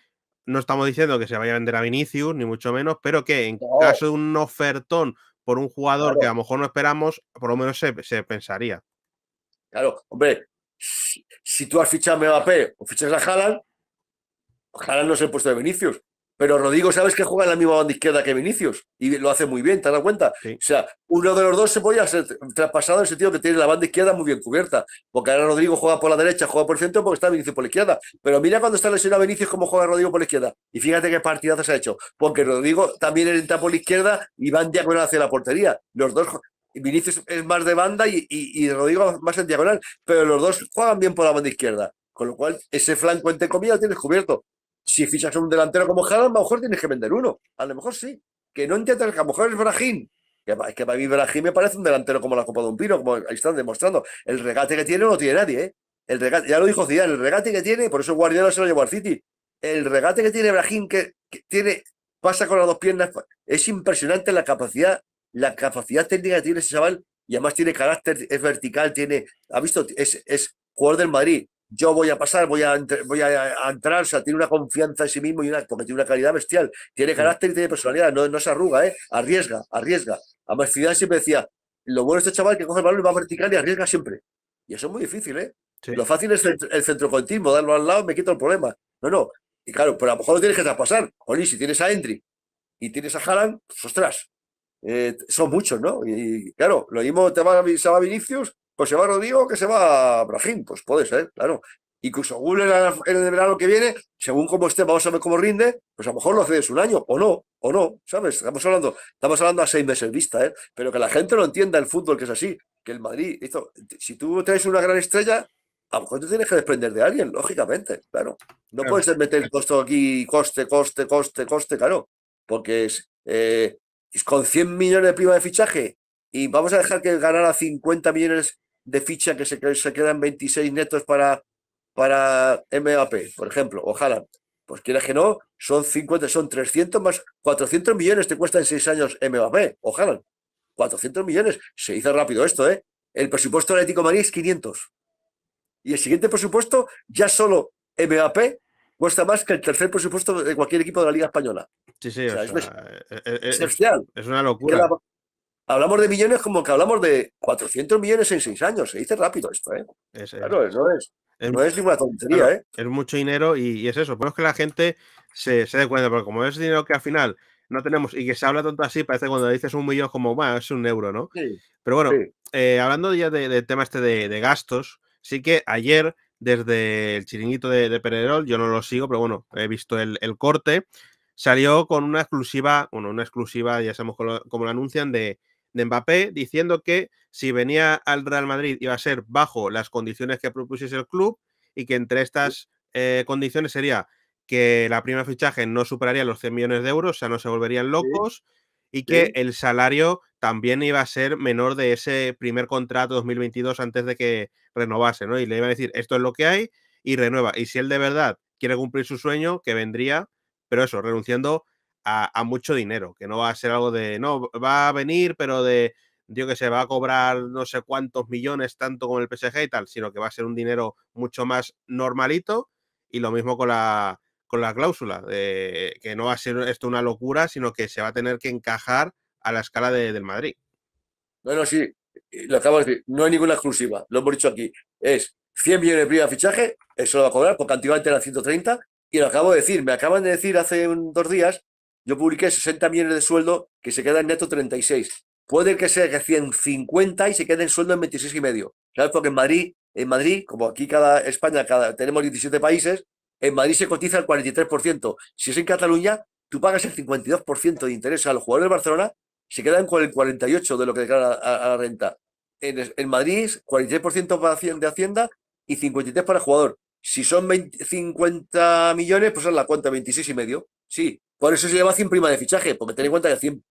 Speaker 2: no estamos diciendo que se vaya a vender a Vinicius, ni mucho menos, pero que en caso de un ofertón por un jugador que a lo mejor no esperamos, por lo menos se, pensaría.
Speaker 1: Claro, hombre, si, tú has fichado a Mbappé o fichas a Haaland, Haaland no se el puesto de Vinicius. Pero Rodrigo, ¿sabes que juega en la misma banda izquierda que Vinicius? Y lo hace muy bien, ¿te das cuenta? O sea, uno de los dos se puede ser traspasado en el sentido que tiene la banda izquierda muy bien cubierta. Porque ahora Rodrigo juega por la derecha, juega por el centro, porque está Vinicius por la izquierda. Pero mira cuando está lesionado Vinicius, cómo juega Rodrigo por la izquierda. Y fíjate qué partidazo se ha hecho. Porque Rodrigo también entra por la izquierda y va en diagonal hacia la portería. Los dos Vinicius es más de banda y, y, y, Rodrigo más en diagonal, pero los dos juegan bien por la banda izquierda. Con lo cual, ese flanco, entre comillas, tienes cubierto. Si fichas a un delantero como Haaland, a lo mejor tienes que vender uno. A lo mejor sí. Que no entiendas que a lo mejor es Brahim. es que para mí Brahim me parece un delantero como la Copa de un Pino, como ahí están demostrando. El regate que tiene no lo tiene nadie, ¿eh? El regate, ya lo dijo Zidane, el regate que tiene, por eso Guardiola se lo llevó al City. El regate que tiene Brahim, que, tiene, pasa con las dos piernas, es impresionante la capacidad, la capacidad técnica que tiene ese chaval y además tiene carácter, es vertical, tiene, ha visto, es, es jugador del Madrid, yo voy a pasar, voy a, voy a, entrar, o sea, tiene una confianza en sí mismo y una, porque tiene una calidad bestial, tiene carácter y tiene personalidad, no, no se arruga, ¿eh? arriesga, arriesga. a Zidane siempre decía, lo bueno es este chaval que coge el balón y va vertical y arriesga siempre. Y eso es muy difícil, ¿eh? Lo fácil es el, el centrocontismo, darlo al lado, me quito el problema. No, no. Y claro, pero a lo mejor lo tienes que traspasar. Oli, si tienes a entry y tienes a Haaland, pues, ostras, eh, son muchos, ¿no? Y, claro, lo mismo te va a Vinicius pues se va Rodrigo, que se va Brajín. pues puede ser, claro. y según en el verano que viene, según cómo esté, vamos a ver cómo rinde, pues a lo mejor lo haces un año, o no, o no, ¿sabes? Estamos hablando, estamos hablando a seis meses vista, ¿eh? Pero que la gente no entienda el fútbol que es así, que el Madrid, si tú traes una gran estrella, a lo mejor te tienes que desprender de alguien, lógicamente, claro. No puedes meter el costo aquí, coste, coste, coste, coste, claro. Porque es, eh, con 100 millones de prima de fichaje y vamos a dejar que ganara 50 millones de ficha que se, quedan 26 netos para, para MAP, por ejemplo, ojalá Pues quieras que no, son 50, son 300 más 400 millones te cuesta en 6 años MAP ojalá 400 millones, se hizo rápido esto, ¿eh? El presupuesto de Atlético Madrid es 500. Y el siguiente presupuesto, ya solo MAP, cuesta más que el tercer presupuesto de cualquier equipo de la Liga Española. Sí, sí, e,
Speaker 2: e, e, es, una locura
Speaker 1: hablamos de millones como que hablamos de 400 millones en 6 años. Se dice rápido esto, ¿eh? claro, eso es. no es ninguna tontería, ¿eh?
Speaker 2: Es mucho dinero y, es eso. Bueno, que la gente se, dé cuenta, porque como es dinero que al final no tenemos y que se habla tanto así, parece cuando dices un millón como, bueno, es un euro, ¿no? Pero bueno, eh, hablando ya del de tema este de, gastos, sí que ayer desde el chiringuito de, de, yo no lo sigo, pero bueno, he visto el, corte, salió con una exclusiva, bueno, una exclusiva, ya sabemos como lo anuncian, de, de Mbappé diciendo que si venía al Real Madrid iba a ser bajo las condiciones que propusiese el club y que entre estas eh, condiciones sería que la primera fichaje no superaría los 100 millones de euros, o sea, no se volverían locos y que el salario también iba a ser menor de ese primer contrato 2022 antes de que renovase, ¿no? Y le iba a decir, esto es lo que hay y renueva. Y si él de verdad quiere cumplir su sueño, que vendría, pero eso, renunciando a, mucho dinero, que no va a ser algo de, no, va a venir, pero de, digo que se va a cobrar no sé cuántos millones, tanto con el PSG y tal, sino que va a ser un dinero mucho más normalito y lo mismo con la, con la cláusula, de, que no va a ser esto una locura, sino que se va a tener que encajar a la escala de, del Madrid.
Speaker 1: Bueno, sí, lo acabo de decir, no hay ninguna exclusiva, lo hemos dicho aquí, es 100 millones de prima fichaje, eso lo va a cobrar, porque antiguamente era 130, y lo acabo de decir, me acaban de decir hace dos días yo publiqué 60 millones de sueldo que se queda en neto 36. Puede que sea que 150 y se quede en sueldo en 26 y medio. ¿Sabes? Porque en Madrid, en Madrid, como aquí cada España, cada, tenemos 17 países, en Madrid se cotiza el 43%. Si es en Cataluña, tú pagas el 52% de interés. a los jugadores de Barcelona se quedan con el 48% de lo que declara a, la renta. En, en Madrid, 43% para de Hacienda y 53% para el jugador. Si son 50 millones, pues es la cuenta 26 y medio. Sí, por eso se llama 100 prima de fichaje, porque ten en cuenta que 100,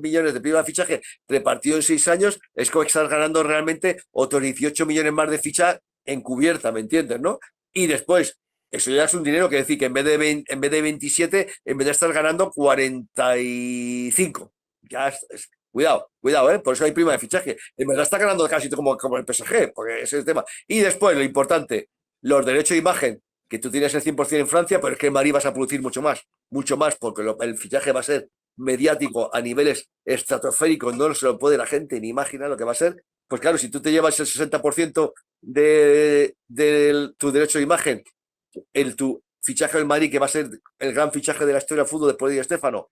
Speaker 1: millones de prima de fichaje repartido en 6 años es como estar ganando realmente otros 18 millones más de ficha encubierta, ¿me entiendes? ¿no? Y después, eso ya es un dinero que decir que en vez de, en vez de 27, en vez de estar ganando 45. Ya, cuidado, cuidado, ¿eh? por eso hay prima de fichaje. En verdad está ganando casi como, como el PSG, porque ese es el tema. Y después, lo importante, los derechos de imagen y tú tienes el 100% en Francia, pero es que en Madrid vas a producir mucho más, mucho más, porque el fichaje va a ser mediático a niveles estratosféricos, no se lo puede la gente ni imagina lo que va a ser. Pues claro, si tú te llevas el 60% de, tu derecho de imagen, el, tu fichaje del Madrid, que va a ser el gran fichaje de la historia del fútbol después de Estefano,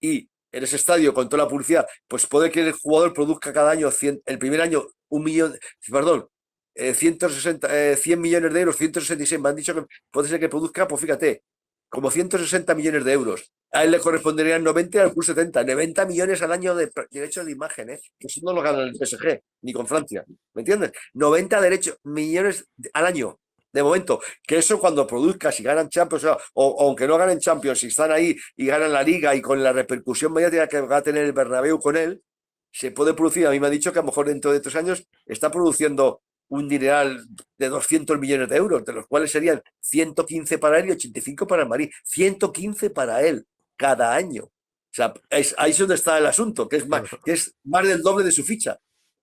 Speaker 1: y en ese estadio con toda la publicidad, pues puede que el jugador produzca cada año, el primer año, un millón, perdón, 160, eh, 100 eh, millones de euros, 166, me han dicho que puede ser que produzca, pues fíjate, como 160 millones de euros. A él le corresponderían 90 al 70, 90 millones al año de derechos de imagen, ¿eh? que Eso no lo gana el PSG, ni con Francia, ¿me entiendes? 90 derechos, millones al año, de momento. Que eso cuando produzca, si ganan Champions, o, aunque no ganen Champions, si están ahí y ganan la Liga y con la repercusión mediática que va a tener el Bernabéu con él, se puede producir, a mí me ha dicho que a lo mejor dentro de tres años está produciendo un dineral de 200 millones de euros, de los cuales serían 115 para él y 85 para el Madrid. 115 para él cada año. O sea, ahí es donde está el asunto, que es, más, que es más del doble de su ficha.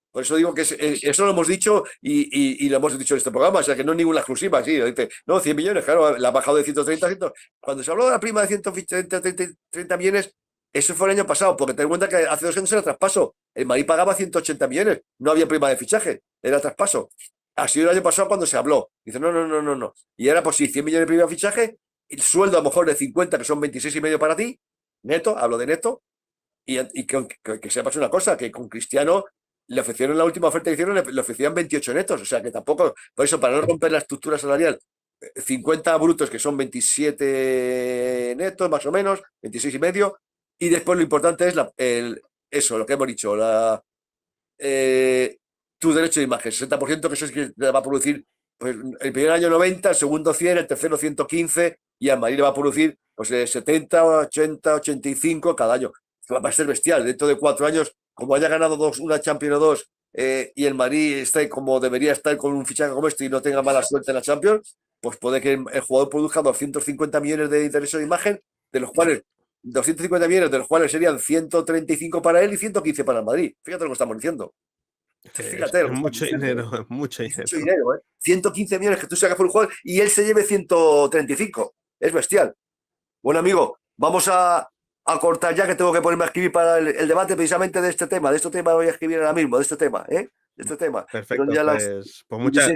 Speaker 1: Por eso digo que eh, eso lo hemos dicho y, lo hemos dicho en este programa, o sea que no es ninguna exclusiva, sí, dice, no, 100 millones, claro, la ha bajado de 130 100. Cuando se habló de la prima de 130 millones, eso fue el año pasado, porque te en cuenta que hace dos años era traspaso. El Madrid pagaba 180 millones, no había prima de fichaje, era traspaso. Ha sido el año pasado cuando se habló. Dice, no, no, no, no, no. Y era por pues si sí, 100 millones de prima de fichaje, el sueldo a lo mejor de 50, que son 26 y medio para ti, neto, hablo de neto, y, que, que, que, sepas una cosa, que con Cristiano le ofrecieron la última oferta que hicieron, le, le ofrecían 28 netos, o sea que tampoco, por eso, para no romper la estructura salarial, 50 eh, brutos, que son 27 netos más o menos, 26 y medio, y después lo importante es el, eso, lo que hemos dicho, la, eh, tu derecho de imagen, 60% que eso es que te va a producir pues, el primer año 90, el segundo 100, el tercero 115 y a Madrid le va a producir 70, 80, 85 cada año. Va a ser bestial. Dentro de cuatro años, como haya ganado dos, una Champions o dos eh, y el Madrid esté como debería estar con un fichaje como este y no tenga mala suerte en la Champions, pues puede que el, jugador produzca 250 millones de intereses de imagen, de los cuales 250 millones, de los cuales serían 135 para él y 115 para el Madrid. Fíjate lo que estamos diciendo.
Speaker 2: Fíjate, es mucho dinero, es mucho dinero. Mucho dinero
Speaker 1: ¿eh? 115 millones que tú sacas por el jugador y él se lleve 135. Es bestial. Bueno, amigo, vamos a, a cortar ya que tengo que ponerme a escribir para el, debate precisamente de este tema. De este tema voy a escribir ahora mismo, de este tema, ¿eh? De este tema. Perfecto. pues, pues muchas...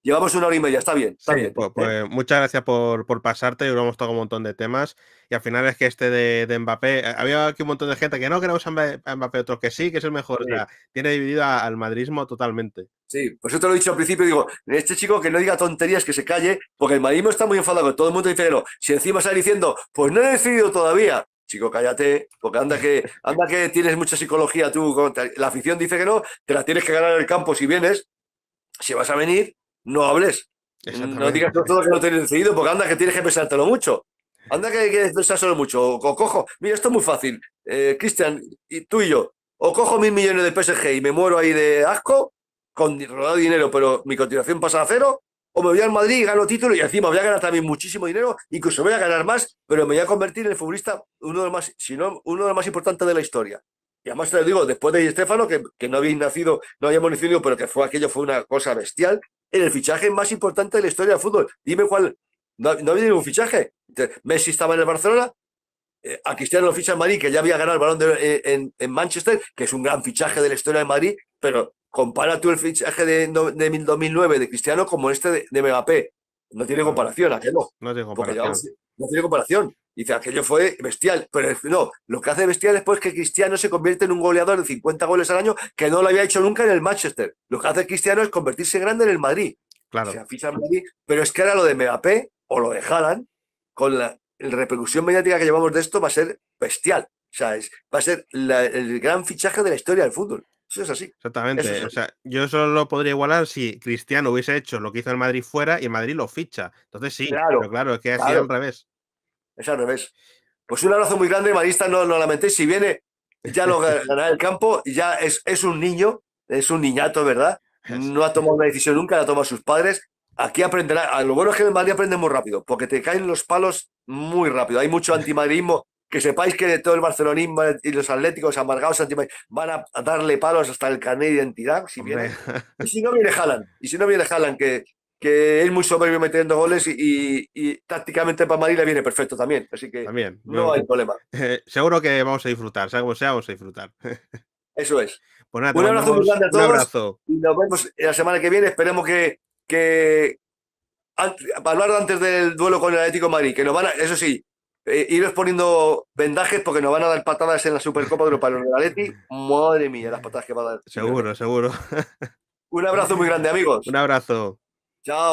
Speaker 1: llevamos una hora y media, está bien. Pues, ¿eh?
Speaker 2: pues muchas gracias por, por pasarte, y hemos tocado un montón de temas. Y al final es que este de, de, Mbappé, eh, había aquí un montón de gente que no queremos a Mbappé, otros que sí, que es el mejor. O sea, tiene dividido al madrismo totalmente.
Speaker 1: Sí, pues yo te lo he dicho al principio, digo, este chico que no diga tonterías, que se calle, porque el madrismo está muy enfadado con todo el mundo y si encima sale diciendo, pues no he decidido todavía, chico, cállate, porque anda que, anda que tienes mucha psicología tú, la afición dice que no, te la tienes que ganar en el campo si vienes, si vas a venir, no hables. No digas todo que no tienes decidido, porque anda que tienes que pensártelo mucho. Anda que, que pensárselo mucho, o, cojo, mira, esto es muy fácil, eh, Cristian, y tú y yo, o cojo mil millones de PSG y me muero ahí de asco, con dinero, pero mi continuación pasa a cero, o me voy al Madrid y gano título y encima voy a ganar también muchísimo dinero, incluso voy a ganar más, pero me voy a convertir en el futbolista uno de los más, si no, uno de los más importantes de la historia. Y además te lo digo, después de Estefano, que, que no había nacido, no habíamos nacido, pero que fue aquello fue una cosa bestial, en el fichaje más importante de la historia del fútbol. Dime cuál, no, había ningún fichaje. Messi estaba en el Barcelona, eh, a Cristiano lo ficha en Madrid, que ya había ganado el balón de, eh, en, en, Manchester, que es un gran fichaje de la historia de Madrid, pero compara tú el fichaje de, 2009 de Cristiano como este de, Mbappé. No tiene comparación, aquello.
Speaker 2: no. tiene comparación.
Speaker 1: no tiene comparación. Dice, aquello fue bestial. Pero no, lo que hace bestial después es pues, que Cristiano se convierte en un goleador de 50 goles al año que no lo había hecho nunca en el Manchester. Lo que hace Cristiano es convertirse grande en el Madrid. Claro. Se en Madrid. Pero es que ahora lo de Mbappé o lo de Haaland, con la repercusión mediática que llevamos de esto, va a ser bestial. O sea, va a ser el gran fichaje de la historia del fútbol es así.
Speaker 2: Exactamente. O sea, yo solo podría igualar si Cristiano hubiese hecho lo que hizo el Madrid fuera y el Madrid lo ficha. Entonces sí, claro, pero claro, es que ha sido al revés.
Speaker 1: Es al revés. Pues un abrazo muy grande, Marista, no, lo lamentéis. Si viene, ya lo ganará el campo, ya es, es un niño, es un niñato, ¿verdad? No ha tomado una decisión nunca, la toman sus padres. Aquí aprenderá. Lo bueno es que en Madrid aprende muy rápido, porque te caen los palos muy rápido. Hay mucho antimadridismo que sepáis que todo el barcelonismo y los atléticos amargados van a darle palos hasta el carnet de identidad, si viene. Y si no viene Jalan, y si no viene Jalan, que, que es muy soberbio metiendo goles y, y, tácticamente para Madrid le viene perfecto también. Así que
Speaker 2: también, no, hay problema. Eh, seguro que vamos a disfrutar, sea como sea, vamos a disfrutar. Eso es. Pues un abrazo muy grande a todos. Un abrazo.
Speaker 1: Y nos vemos la semana que viene. Esperemos que, que hablar antes del duelo con el Atlético Madrid, que nos van a, eso sí, iros eh, poniendo vendajes porque nos van a dar patadas en la Supercopa de los de Madre mía, las patadas que va a dar.
Speaker 2: Seguro, seguro.
Speaker 1: Un abrazo muy grande, amigos.
Speaker 2: Un abrazo.
Speaker 1: Chao.